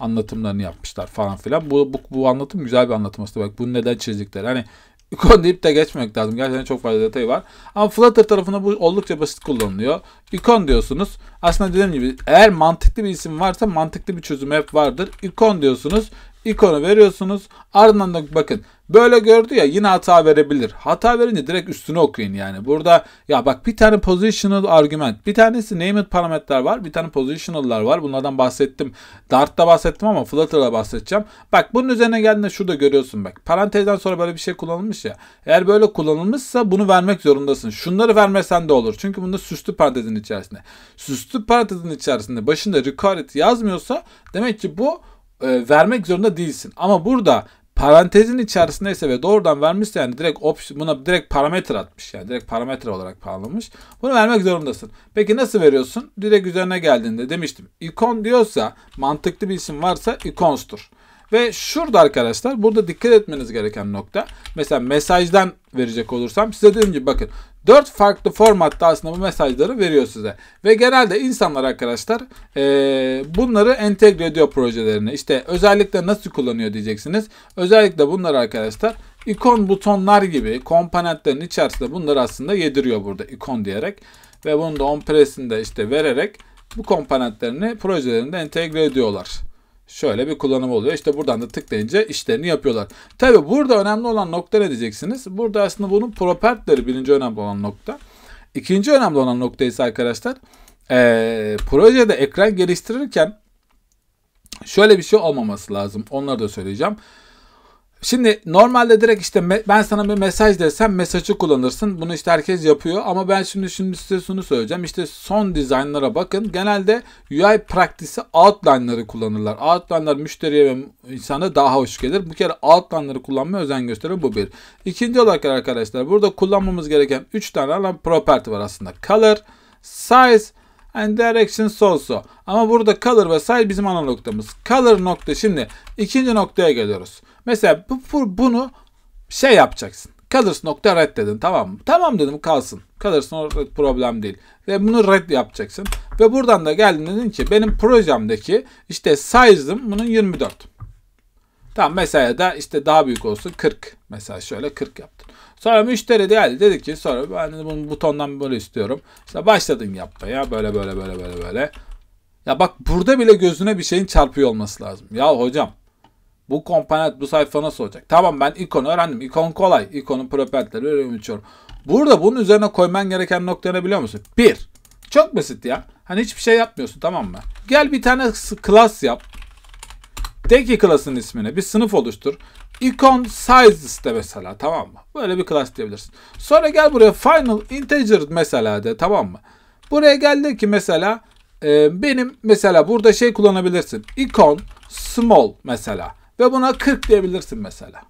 anlatımlarını yapmışlar falan filan. Bu, bu, bu anlatım güzel bir anlatım aslında. Bak bunu neden çizdikleri. Hani ikon <laughs> deyip de geçmek lazım. Gerçekten çok fazla detay var. Ama Flutter tarafında bu oldukça basit kullanılıyor. Icon diyorsunuz. Aslında dediğim gibi eğer mantıklı bir isim varsa mantıklı bir çözüm hep vardır. Icon diyorsunuz. Iconu veriyorsunuz. Ardından da bakın Böyle gördü ya yine hata verebilir. Hata verince direkt üstüne okuyun yani. Burada ya bak bir tane positional argument. Bir tanesi named parametreler var. Bir tane positional'lar var. Bunlardan bahsettim. Dart'ta bahsettim ama Flutter'da bahsedeceğim. Bak bunun üzerine geldiğinde şurada görüyorsun bak. Parantezden sonra böyle bir şey kullanılmış ya. Eğer böyle kullanılmışsa bunu vermek zorundasın. Şunları vermesen de olur. Çünkü bunda süslü parantezin içerisinde. Süslü parantezin içerisinde başında required yazmıyorsa demek ki bu e, vermek zorunda değilsin. Ama burada Parantezin içerisinde ise ve doğrudan vermişse yani direkt option, buna direkt parametre atmış. Yani direkt parametre olarak paranlamış. Bunu vermek zorundasın. Peki nasıl veriyorsun? Direkt üzerine geldiğinde demiştim. Icon diyorsa mantıklı bir isim varsa icons'tur. Ve şurada arkadaşlar burada dikkat etmeniz gereken nokta. Mesela mesajdan verecek olursam size dedim ki bakın 4 farklı formatta aslında bu mesajları veriyor size. Ve genelde insanlar arkadaşlar e, bunları entegre ediyor projelerine. İşte özellikle nasıl kullanıyor diyeceksiniz. Özellikle bunlar arkadaşlar ikon butonlar gibi komponentlerin içerisinde bunları aslında yediriyor burada ikon diyerek. Ve bunu da on press'inde işte vererek bu komponentlerini projelerinde entegre ediyorlar. Şöyle bir kullanım oluyor. İşte buradan da tıklayınca işlerini yapıyorlar. Tabi burada önemli olan nokta ne diyeceksiniz? Burada aslında bunun propertleri birinci önemli olan nokta. İkinci önemli olan nokta ise arkadaşlar ee, projede ekran geliştirirken şöyle bir şey olmaması lazım. Onları da söyleyeceğim. Şimdi normalde direkt işte ben sana bir mesaj desem mesajı kullanırsın. Bunu işte herkes yapıyor ama ben şimdi şimdi size şunu söyleyeceğim. İşte son dizaynlara bakın. Genelde UI praktisi outline'ları kullanırlar. Outline'lar müşteriye ve insana daha hoş gelir. Bu kere outline'ları kullanmaya özen gösterir bu bir. İkinci olarak arkadaşlar burada kullanmamız gereken 3 tane alan property var aslında. Color, size, and direction also. Ama burada color ve size bizim ana noktamız. Color nokta şimdi ikinci noktaya geliyoruz. Mesela bu, bunu şey yapacaksın. Colors nokta red dedin tamam mı? Tamam dedim kalsın. Colors red problem değil. Ve bunu red yapacaksın. Ve buradan da geldin dedin ki benim projemdeki işte size'ım bunun 24. Tamam mesela da işte daha büyük olsun 40. Mesela şöyle 40 yaptın. Sonra müşteri geldi dedi ki sonra ben de bunu butondan böyle istiyorum. İşte başladın yapmaya böyle böyle böyle böyle böyle. Ya bak burada bile gözüne bir şeyin çarpıyor olması lazım. Ya hocam bu komponent bu sayfa nasıl olacak? Tamam ben ikonu öğrendim. İkon kolay. İkonun propertileri öğreniyorum. Burada bunun üzerine koyman gereken nokta ne biliyor musun? Bir. Çok basit ya. Hani hiçbir şey yapmıyorsun tamam mı? Gel bir tane class yap. De ki class'ın ismini. Bir sınıf oluştur. Icon sizes de mesela tamam mı? Böyle bir class diyebilirsin. Sonra gel buraya final integer mesela de tamam mı? Buraya geldi ki mesela e, benim mesela burada şey kullanabilirsin. Icon small mesela. Ve buna 40 diyebilirsin mesela.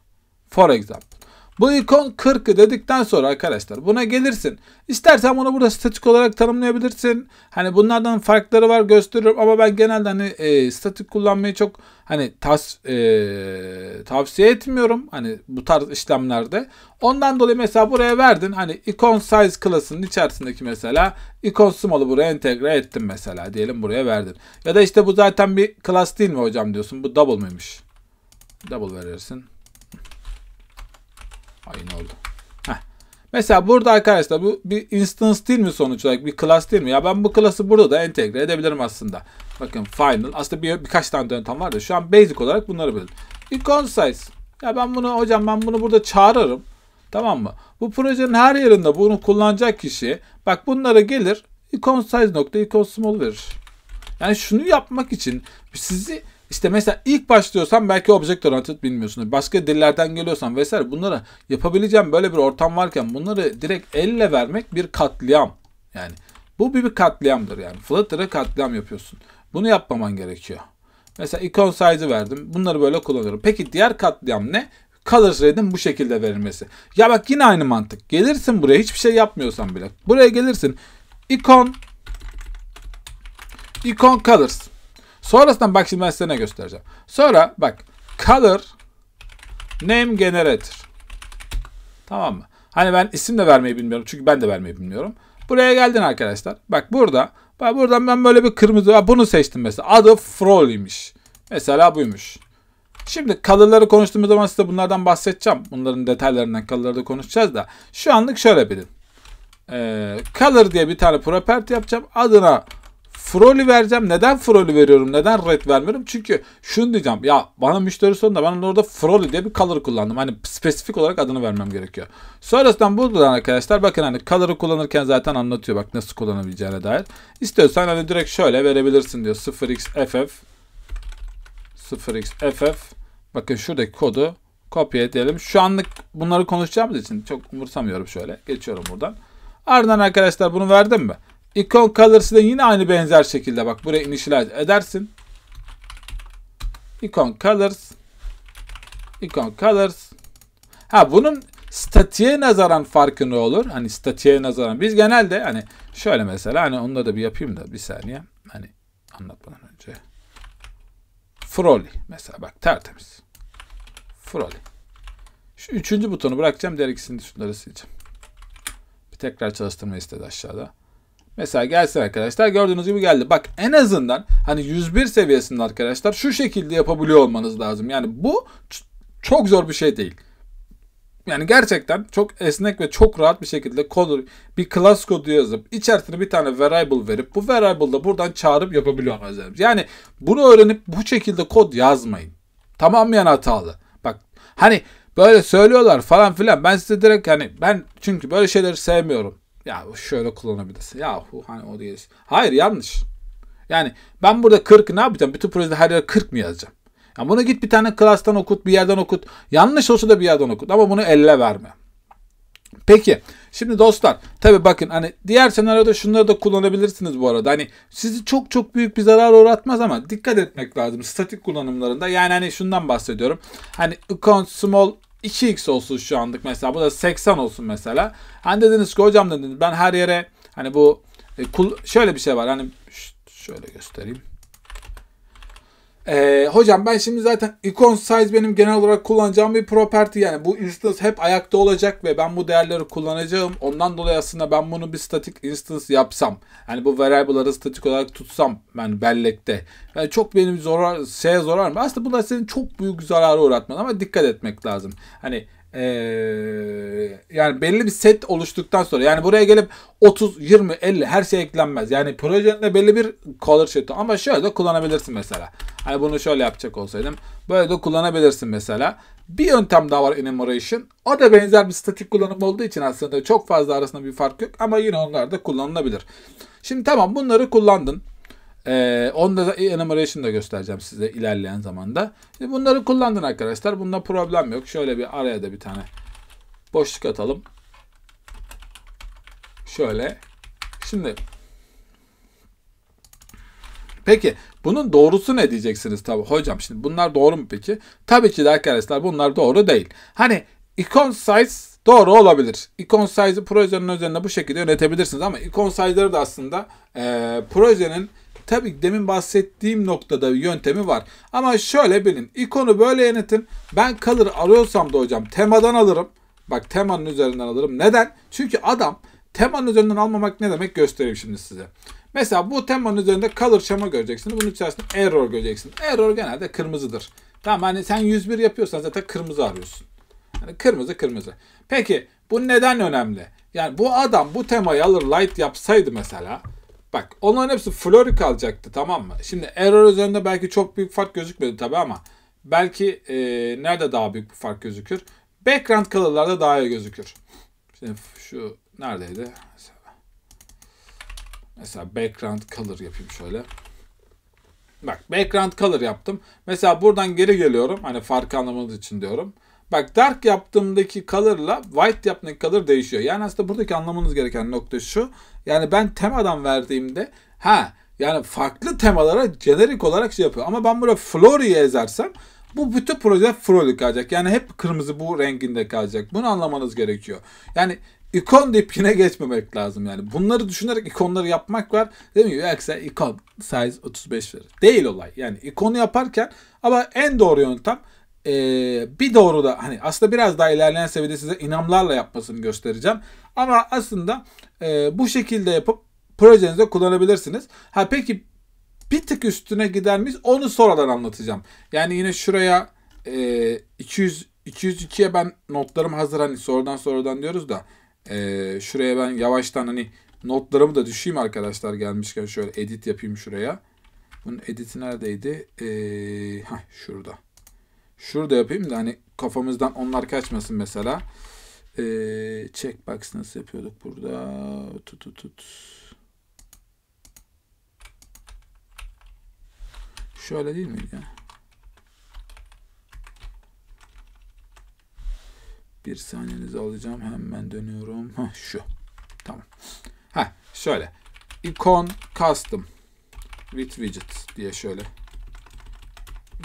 For example. Bu ikon 40'ı dedikten sonra arkadaşlar buna gelirsin. İstersen bunu burada statik olarak tanımlayabilirsin. Hani bunlardan farkları var gösteriyorum ama ben genelde hani e, statik kullanmayı çok hani tas, e, tavsiye etmiyorum. Hani bu tarz işlemlerde. Ondan dolayı mesela buraya verdin. Hani ikon size klasının içerisindeki mesela ikon small'ı buraya entegre ettim mesela diyelim buraya verdin. Ya da işte bu zaten bir klas değil mi hocam diyorsun. Bu double mıymış? double verirsin. Ay ne oldu? Heh. Mesela burada arkadaşlar bu bir instance değil mi sonuç olarak bir class değil mi? Ya ben bu class'ı burada da entegre edebilirim aslında. Bakın final aslında bir, birkaç tane yöntem var da şu an basic olarak bunları bilin. Icon size. Ya ben bunu hocam ben bunu burada çağırırım. Tamam mı? Bu projenin her yerinde bunu kullanacak kişi bak bunlara gelir icon size nokta icon small verir. Yani şunu yapmak için sizi işte mesela ilk başlıyorsan belki object oriented bilmiyorsun. Başka dillerden geliyorsan vesaire bunları yapabileceğim böyle bir ortam varken bunları direkt elle vermek bir katliam. Yani bu bir, bir katliamdır yani. Flutter'a katliam yapıyorsun. Bunu yapmaman gerekiyor. Mesela icon size verdim. Bunları böyle kullanıyorum. Peki diğer katliam ne? Color Shred'in bu şekilde verilmesi. Ya bak yine aynı mantık. Gelirsin buraya hiçbir şey yapmıyorsan bile. Buraya gelirsin. Icon Icon Colors. Sonrasında bak şimdi ben size ne göstereceğim. Sonra bak color name generator. Tamam mı? Hani ben isim de vermeyi bilmiyorum. Çünkü ben de vermeyi bilmiyorum. Buraya geldin arkadaşlar. Bak burada. Bak buradan ben böyle bir kırmızı. Bunu seçtim mesela. Adı Frol'ymiş. Mesela buymuş. Şimdi kalırları konuştuğumuz zaman size bunlardan bahsedeceğim. Bunların detaylarından kalırları konuşacağız da. Şu anlık şöyle bilin. Ee, color diye bir tane property yapacağım. Adına Frolü vereceğim. Neden Frolü veriyorum? Neden red vermiyorum? Çünkü şunu diyeceğim. Ya bana müşteri sonunda ben orada Frolü diye bir color kullandım. Hani spesifik olarak adını vermem gerekiyor. Sonrasından buradan arkadaşlar bakın hani color'ı kullanırken zaten anlatıyor bak nasıl kullanabileceğine dair. İstiyorsan hani direkt şöyle verebilirsin diyor. 0xff 0xff bakın şuradaki kodu kopya edelim. Şu anlık bunları konuşacağımız için çok umursamıyorum şöyle. Geçiyorum buradan. Ardından arkadaşlar bunu verdim mi? İkon Colors'ı da yine aynı benzer şekilde bak buraya initialize edersin. İkon Colors İkon Colors Ha bunun statiğe nazaran farkı ne olur? Hani statiğe nazaran. Biz genelde hani şöyle mesela hani onunla da bir yapayım da bir saniye. Hani anlatmadan önce. Froli mesela bak tertemiz. Froli. Şu üçüncü butonu bırakacağım. Diğer ikisini şunları sileceğim. Bir tekrar çalıştırma istedi aşağıda. Mesela gelsin arkadaşlar gördüğünüz gibi geldi. Bak en azından hani 101 seviyesinde arkadaşlar şu şekilde yapabiliyor olmanız lazım. Yani bu çok zor bir şey değil. Yani gerçekten çok esnek ve çok rahat bir şekilde kod, bir class kodu yazıp içerisine bir tane variable verip bu variable'da buradan çağırıp yapabiliyor arkadaşlarımız. Yani bunu öğrenip bu şekilde kod yazmayın. Tamam Tamamen hatalı. Bak hani böyle söylüyorlar falan filan ben size direkt hani ben çünkü böyle şeyleri sevmiyorum. Ya şöyle kullanabilirsin. Yahu hani o değil. Hayır yanlış. Yani ben burada 40 ne yapacağım? Bütün projede her yere 40 mı yazacağım? Ya bunu git bir tane klastan okut, bir yerden okut. Yanlış olsa da bir yerden okut ama bunu elle verme. Peki şimdi dostlar tabi bakın hani diğer senaryoda şunları da kullanabilirsiniz bu arada. Hani sizi çok çok büyük bir zarar uğratmaz ama dikkat etmek lazım statik kullanımlarında. Yani hani şundan bahsediyorum. Hani account small 2x olsun şu anlık mesela. Bu da 80 olsun mesela. Hani dediniz ki hocam dediniz ben her yere hani bu e, şöyle bir şey var. Hani şöyle göstereyim. Ee, hocam ben şimdi zaten icon size benim genel olarak kullanacağım bir property yani bu instance hep ayakta olacak ve ben bu değerleri kullanacağım. Ondan dolayı aslında ben bunu bir statik instance yapsam yani bu variable'ları statik olarak tutsam yani bellekte yani e, çok benim zorar şeye zorar mı? Aslında bunlar senin çok büyük zararı uğratmaz ama dikkat etmek lazım. Hani ee, yani belli bir set oluştuktan sonra yani buraya gelip 30, 20, 50 her şey eklenmez. Yani projenin belli bir color sheet'i ama şöyle de kullanabilirsin mesela. Hani bunu şöyle yapacak olsaydım böyle de kullanabilirsin mesela. Bir yöntem daha var enumeration. O da benzer bir statik kullanım olduğu için aslında çok fazla arasında bir fark yok ama yine onlar da kullanılabilir. Şimdi tamam bunları kullandın. Ee, onda da enumeration da göstereceğim size ilerleyen zamanda. Şimdi e, bunları kullandın arkadaşlar. Bunda problem yok. Şöyle bir araya da bir tane boşluk atalım. Şöyle. Şimdi Peki bunun doğrusu ne diyeceksiniz tabi hocam şimdi bunlar doğru mu peki? Tabii ki de arkadaşlar bunlar doğru değil. Hani icon size doğru olabilir. Icon size'ı projenin üzerinde bu şekilde yönetebilirsiniz ama icon size'ları da aslında e, projenin Tabii demin bahsettiğim noktada bir yöntemi var. Ama şöyle bilin. ikonu böyle yönetin. Ben kalır arıyorsam da hocam temadan alırım. Bak temanın üzerinden alırım. Neden? Çünkü adam temanın üzerinden almamak ne demek göstereyim şimdi size. Mesela bu temanın üzerinde kalır şama göreceksiniz. Bunun içerisinde error göreceksin. Error genelde kırmızıdır. Tamam hani sen 101 yapıyorsan zaten kırmızı arıyorsun. Yani kırmızı kırmızı. Peki bu neden önemli? Yani bu adam bu temayı alır light yapsaydı mesela Bak onların hepsi Flurry kalacaktı tamam mı? Şimdi error üzerinde belki çok büyük fark gözükmedi tabi ama belki e, nerede daha büyük bir fark gözükür? Background color'larda daha iyi gözükür. Şimdi şu neredeydi? Mesela background color yapayım şöyle. Bak background color yaptım. Mesela buradan geri geliyorum. Hani farkı anlamanız için diyorum. Bak dark yaptığımdaki color'la white yaptığımdaki color değişiyor. Yani aslında buradaki anlamanız gereken nokta şu. Yani ben temadan verdiğimde ha yani farklı temalara jenerik olarak şey yapıyor. Ama ben buraya Flory'i yazarsam bu bütün proje Flory kalacak. Yani hep kırmızı bu renginde kalacak. Bunu anlamanız gerekiyor. Yani ikon deyip yine geçmemek lazım yani. Bunları düşünerek ikonları yapmak var. Değil mi? Yoksa ikon size 35 verir. Değil olay. Yani ikonu yaparken ama en doğru yöntem e, bir doğru da hani aslında biraz daha ilerleyen seviyede size inamlarla yapmasını göstereceğim. Ama aslında e, bu şekilde yapıp projenizde kullanabilirsiniz. Ha peki bir tık üstüne gider miyiz? Onu sonradan anlatacağım. Yani yine şuraya e, 200 202'ye ben notlarım hazır hani sonradan sonradan diyoruz da e, şuraya ben yavaştan hani notlarımı da düşeyim arkadaşlar gelmişken şöyle edit yapayım şuraya. Bunun editi neredeydi? E, heh, şurada. Şurada yapayım da hani kafamızdan onlar kaçmasın mesela. Ee, checkbox nasıl yapıyorduk burada? Tut tut tut. Şöyle değil mi ya? Bir saniyenizi alacağım. Hemen dönüyorum. ha şu. Tamam. Ha şöyle. Icon custom with widget diye şöyle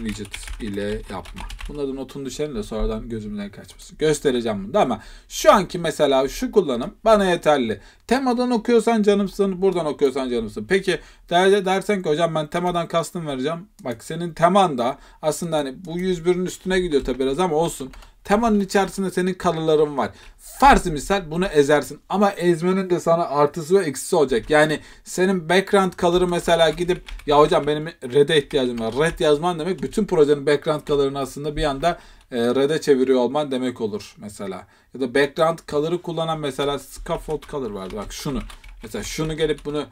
widget ile yapma. Bunları da notunu düşerim de sonradan gözümden kaçmasın. Göstereceğim bunu da ama şu anki mesela şu kullanım bana yeterli. Temadan okuyorsan canımsın, buradan okuyorsan canımsın. Peki derse dersen ki hocam ben temadan kastım vereceğim. Bak senin teman da aslında hani bu 101'ün üstüne gidiyor tabi biraz ama olsun. Temanın içerisinde senin kalıların var. Farz misal bunu ezersin ama ezmenin de sana artısı ve eksisi olacak. Yani senin background kalırı mesela gidip ya hocam benim red'e ihtiyacım var. Red yazman demek bütün projenin background kalırını aslında bir anda e, red'e çeviriyor olman demek olur mesela. Ya da background kalırı kullanan mesela scaffold kalır vardı bak şunu. Mesela şunu gelip bunu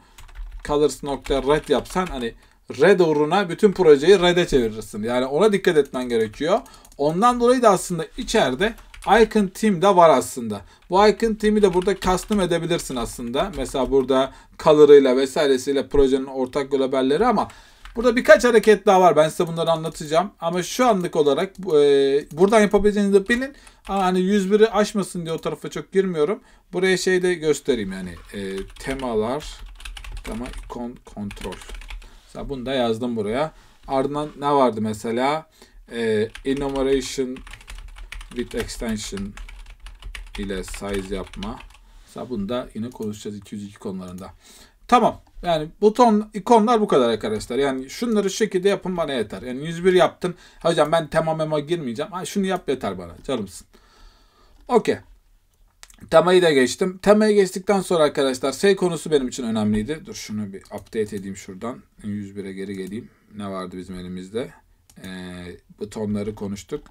colors nokta red yapsan hani red uğruna bütün projeyi red'e çevirirsin. Yani ona dikkat etmen gerekiyor. Ondan dolayı da aslında içeride Icon Team de var aslında. Bu Icon Team'i de burada custom edebilirsin aslında. Mesela burada color'ıyla vesairesiyle projenin ortak globalleri ama Burada birkaç hareket daha var. Ben size bunları anlatacağım. Ama şu anlık olarak e, buradan yapabileceğinizi de bilin. Ama hani 101'i aşmasın diye o tarafa çok girmiyorum. Buraya şey de göstereyim yani. E, temalar tema ikon kontrol. Mesela bunu da yazdım buraya. Ardından ne vardı mesela? Mesela e, enumeration with extension ile size yapma. Mesela bunu da yine konuşacağız 202 konularında. Tamam. Yani buton ikonlar bu kadar arkadaşlar. Yani şunları şu şekilde yapın bana yeter. Yani 101 yaptın. Hocam ben tema mema girmeyeceğim. Ha, şunu yap yeter bana. Canımsın. Okey. Temayı da geçtim. Temayı geçtikten sonra arkadaşlar şey konusu benim için önemliydi. Dur şunu bir update edeyim şuradan. 101'e geri geleyim. Ne vardı bizim elimizde? e, ee, butonları konuştuk.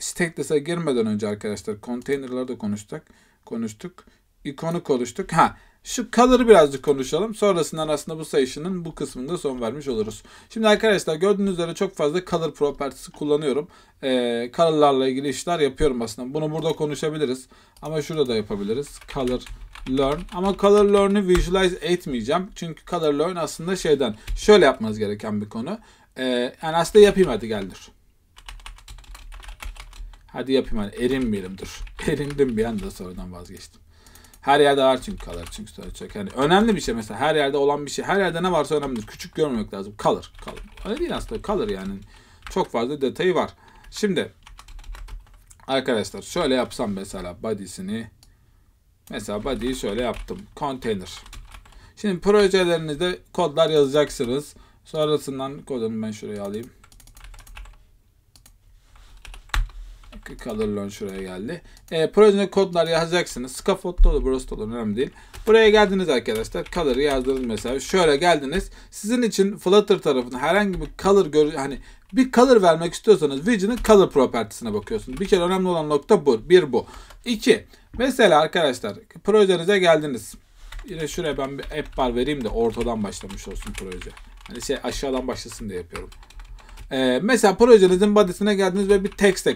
Stateless'e girmeden önce arkadaşlar container'ları da konuştuk. konuştuk. İkonu konuştuk. Ha şu color'ı birazcık konuşalım. Sonrasından aslında bu sayışının bu kısmında son vermiş oluruz. Şimdi arkadaşlar gördüğünüz üzere çok fazla color property'si kullanıyorum. Ee, color'larla ilgili işler yapıyorum aslında. Bunu burada konuşabiliriz. Ama şurada da yapabiliriz. Color learn. Ama color learn'ı visualize etmeyeceğim. Çünkü color learn aslında şeyden şöyle yapmanız gereken bir konu e, yani aslında yapayım hadi gel dur. Hadi yapayım hani erinmeyelim dur. <laughs> Erindim bir anda sonradan vazgeçtim. Her yerde var çünkü kalır çünkü söyleyecek. Yani önemli bir şey mesela her yerde olan bir şey. Her yerde ne varsa önemlidir. Küçük görmemek lazım. Kalır. Kalır. Öyle değil aslında kalır yani. Çok fazla detayı var. Şimdi arkadaşlar şöyle yapsam mesela body'sini mesela body'yi şöyle yaptım. Container. Şimdi projelerinizde kodlar yazacaksınız. Sarısından kodunu ben şuraya alayım. Color Learn şuraya geldi. E, projede kodlar yazacaksınız. Scaffold'da olur, burası olur. Önemli değil. Buraya geldiniz arkadaşlar. Color'ı yazdınız mesela. Şöyle geldiniz. Sizin için Flutter tarafında herhangi bir color gör hani bir color vermek istiyorsanız Vision'ın color propertisine bakıyorsunuz. Bir kere önemli olan nokta bu. Bir bu. İki. Mesela arkadaşlar projenize geldiniz. Yine şuraya ben bir app bar vereyim de ortadan başlamış olsun proje. Hani şey aşağıdan başlasın diye yapıyorum. Ee, mesela projenizin body'sine geldiniz ve bir text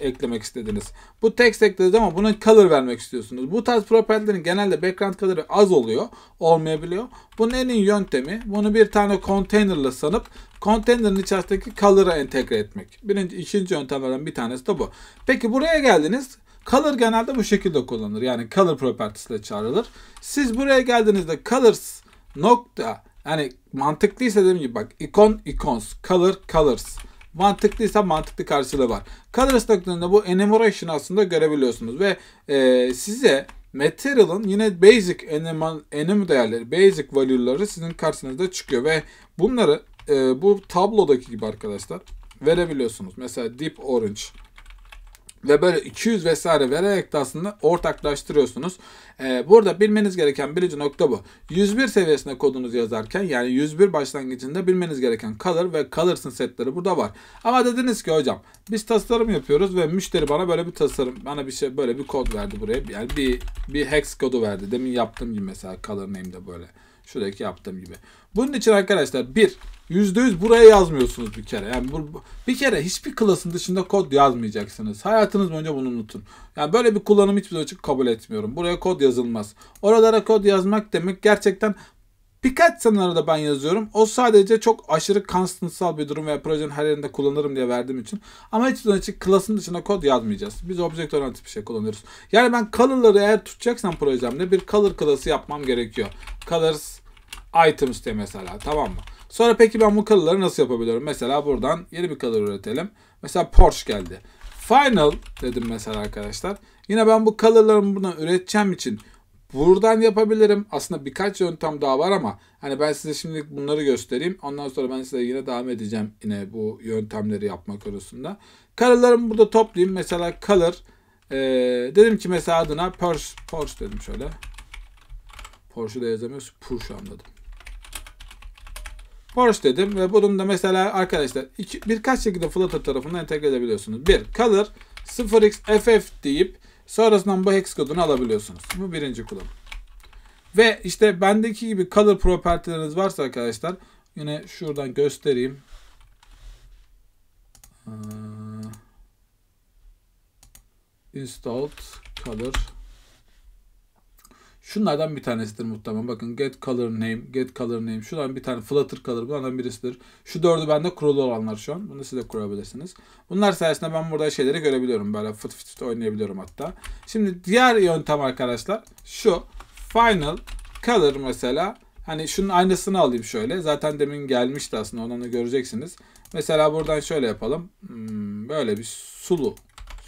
eklemek, istediniz. Bu text eklediniz ama buna color vermek istiyorsunuz. Bu tarz property'lerin genelde background color'ı az oluyor. Olmayabiliyor. Bunun en iyi yöntemi bunu bir tane container ile sanıp container'ın içerisindeki color'a entegre etmek. Birinci, ikinci yöntemlerden bir tanesi de bu. Peki buraya geldiniz. Color genelde bu şekilde kullanılır. Yani color properties ile çağrılır. Siz buraya geldiğinizde colors nokta yani mantıklıysa dediğim gibi bak ikon icons, color colors. Mantıklıysa mantıklı karşılığı var. Colors takıldığında bu enumeration aslında görebiliyorsunuz ve e, size Material'ın yine basic enum, enum değerleri, basic value'ları sizin karşınızda çıkıyor ve bunları e, bu tablodaki gibi arkadaşlar verebiliyorsunuz. Mesela deep orange ve böyle 200 vesaire vererek de aslında ortaklaştırıyorsunuz. Ee, burada bilmeniz gereken birinci nokta bu. 101 seviyesinde kodunuzu yazarken yani 101 başlangıcında bilmeniz gereken kalır ve kalırsın setleri burada var. Ama dediniz ki hocam biz tasarım yapıyoruz ve müşteri bana böyle bir tasarım bana bir şey böyle bir kod verdi buraya. Yani bir, bir hex kodu verdi. Demin yaptığım gibi mesela kalır name'de böyle. Şuradaki yaptığım gibi. Bunun için arkadaşlar bir %100 buraya yazmıyorsunuz bir kere. Yani bu, bir kere hiçbir klasın dışında kod yazmayacaksınız. Hayatınız boyunca bunu unutun. Yani böyle bir kullanım hiçbir zaman kabul etmiyorum. Buraya kod yazılmaz. Oralara kod yazmak demek gerçekten Birkaç senaryoda da ben yazıyorum. O sadece çok aşırı constantsal bir durum veya projenin her yerinde kullanırım diye verdiğim için. Ama hiç zaman için klasın dışına kod yazmayacağız. Biz object oriented bir şey kullanıyoruz. Yani ben color'ları eğer tutacaksam projemde bir color klası yapmam gerekiyor. Colors items diye mesela tamam mı? Sonra peki ben bu color'ları nasıl yapabiliyorum? Mesela buradan yeni bir color üretelim. Mesela Porsche geldi. Final dedim mesela arkadaşlar. Yine ben bu color'larımı buradan üreteceğim için Buradan yapabilirim. Aslında birkaç yöntem daha var ama hani ben size şimdilik bunları göstereyim. Ondan sonra ben size yine devam edeceğim yine bu yöntemleri yapmak konusunda. Color'larımı burada toplayayım. Mesela color ee, dedim ki mesela adına Porsche, Porsche dedim şöyle. Porsche de yazamıyoruz. Porsche anladım. Porsche dedim ve bunun da mesela arkadaşlar iki, birkaç şekilde Flutter tarafından entegre edebiliyorsunuz. Bir, Color 0xff deyip Sonrasından bu hex kodunu alabiliyorsunuz. Bu birinci kullanım. Ve işte bendeki gibi color property'leriniz varsa arkadaşlar yine şuradan göstereyim. Ee, installed color Şunlardan bir tanesidir muhtemelen. Bakın get color name, get color name. Şuradan bir tane flutter color bunlardan birisidir. Şu dördü bende kurulu olanlar şu an. Bunu siz de kurabilirsiniz. Bunlar sayesinde ben burada şeyleri görebiliyorum. Böyle fıt fıt fıt oynayabiliyorum hatta. Şimdi diğer yöntem arkadaşlar şu. Final color mesela. Hani şunun aynısını alayım şöyle. Zaten demin gelmişti aslında. Ondan da göreceksiniz. Mesela buradan şöyle yapalım. Hmm, böyle bir sulu.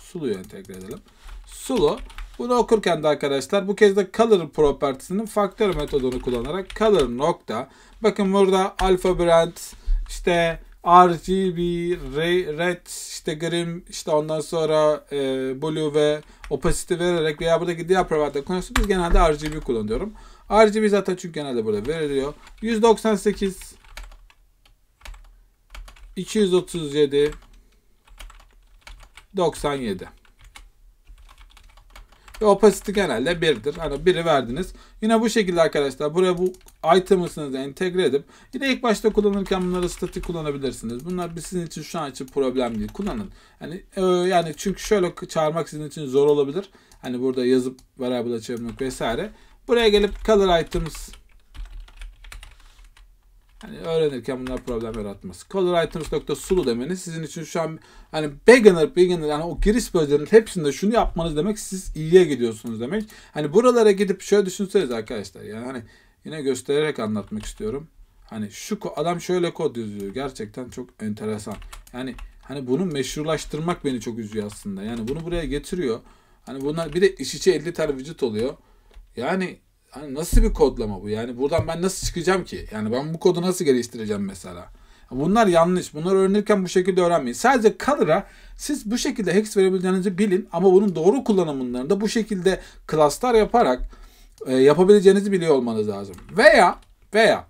Suluyu entegre edelim. Sulu. Bunu okurken de arkadaşlar bu kez de color property'sinin faktör metodunu kullanarak color nokta. Bakın burada alfa brand işte RGB, red, işte green, işte ondan sonra e, blue ve opacity vererek veya buradaki diğer provider konusu biz genelde RGB kullanıyorum. RGB zaten çünkü genelde burada veriliyor. 198 237 97 ve opacity genelde 1'dir. Hani 1'i verdiniz. Yine bu şekilde arkadaşlar buraya bu item'ısınızı entegre edip yine ilk başta kullanırken bunları statik kullanabilirsiniz. Bunlar sizin için şu an için problem değil. Kullanın. Yani, e, yani çünkü şöyle çağırmak sizin için zor olabilir. Hani burada yazıp variable çevirmek vesaire. Buraya gelip color items Hani öğrenirken bunlar problem yaratmaz. Color items yaratması. Sulu demeniz sizin için şu an hani beginner beginner yani o giriş bölgelerinin hepsinde şunu yapmanız demek siz iyiye gidiyorsunuz demek. Hani buralara gidip şöyle düşünseniz arkadaşlar yani hani yine göstererek anlatmak istiyorum. Hani şu adam şöyle kod yazıyor. Gerçekten çok enteresan. Yani hani bunu meşrulaştırmak beni çok üzüyor aslında. Yani bunu buraya getiriyor. Hani bunlar bir de iç içe 50 tane vücut oluyor. Yani hani nasıl bir kodlama bu? Yani buradan ben nasıl çıkacağım ki? Yani ben bu kodu nasıl geliştireceğim mesela? Bunlar yanlış. Bunlar öğrenirken bu şekilde öğrenmeyin. Sadece kalır'a siz bu şekilde hex verebileceğinizi bilin ama bunun doğru kullanımlarında bu şekilde klaslar yaparak e, yapabileceğinizi biliyor olmanız lazım. Veya veya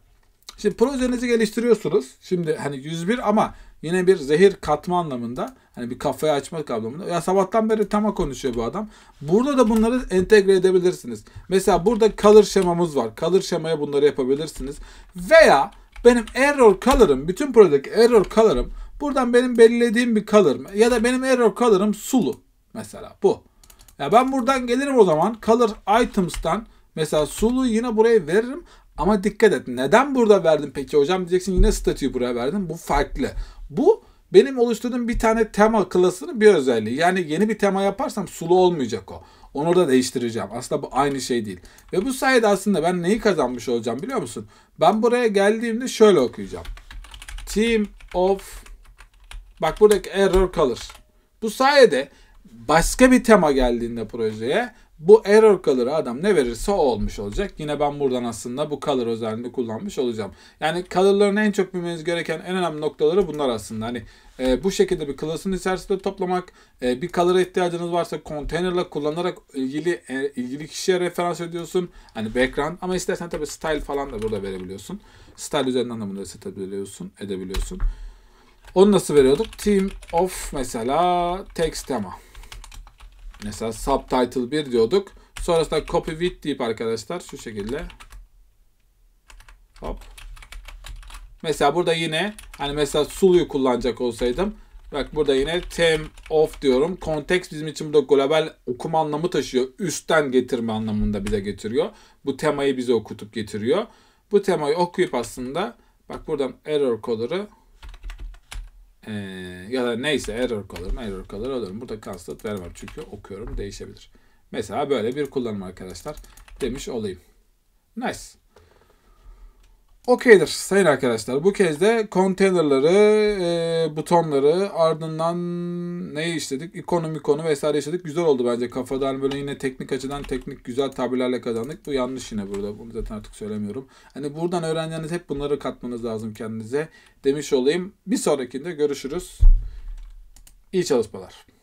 şimdi projenizi geliştiriyorsunuz. Şimdi hani 101 ama yine bir zehir katma anlamında hani bir kafayı açmak anlamında. Ya sabahtan beri tama konuşuyor bu adam. Burada da bunları entegre edebilirsiniz. Mesela burada kalır şemamız var. Kalır şemaya bunları yapabilirsiniz. Veya benim error kalırım, bütün prodaki error kalırım. Buradan benim belirlediğim bir kalır ya da benim error kalırım sulu mesela bu. Ya ben buradan gelirim o zaman kalır items'tan mesela sulu yine buraya veririm ama dikkat et. Neden burada verdim peki hocam diyeceksin yine statüyü buraya verdim. Bu farklı. Bu benim oluşturduğum bir tane tema klasının bir özelliği. Yani yeni bir tema yaparsam sulu olmayacak o. Onu da değiştireceğim. Aslında bu aynı şey değil. Ve bu sayede aslında ben neyi kazanmış olacağım biliyor musun? Ben buraya geldiğimde şöyle okuyacağım. Team of Bak buradaki error kalır. Bu sayede başka bir tema geldiğinde projeye bu error color'ı adam ne verirse o olmuş olacak. Yine ben buradan aslında bu color özelliğini kullanmış olacağım. Yani color'ların en çok bilmeniz gereken en önemli noktaları bunlar aslında. Hani e, bu şekilde bir class'ın içerisinde toplamak, e, bir color'a ihtiyacınız varsa container'la kullanarak ilgili e, ilgili kişiye referans ediyorsun. Hani background ama istersen tabii style falan da burada verebiliyorsun. Style üzerinden de bunu reset edebiliyorsun, edebiliyorsun. Onu nasıl veriyorduk? Team of mesela text tema mesela subtitle 1 diyorduk. Sonrasında copy with deyip arkadaşlar şu şekilde hop Mesela burada yine hani mesela Sulu'yu kullanacak olsaydım bak burada yine tem of diyorum. Konteks bizim için burada global okuma anlamı taşıyor. Üstten getirme anlamında bize getiriyor. Bu temayı bize okutup getiriyor. Bu temayı okuyup aslında bak buradan error kodları ee, ya da neyse error kalır mı? Error kalır alırım. Burada constant vermem çünkü okuyorum değişebilir. Mesela böyle bir kullanım arkadaşlar demiş olayım. Nice. Okeydir sayın arkadaşlar. Bu kez de konteynerları, e, butonları ardından neyi işledik? İkonu konu vesaire işledik. Güzel oldu bence kafadan hani böyle yine teknik açıdan teknik güzel tabirlerle kazandık. Bu yanlış yine burada. Bunu zaten artık söylemiyorum. Hani buradan öğrendiğiniz hep bunları katmanız lazım kendinize. Demiş olayım. Bir sonrakinde görüşürüz. İyi çalışmalar.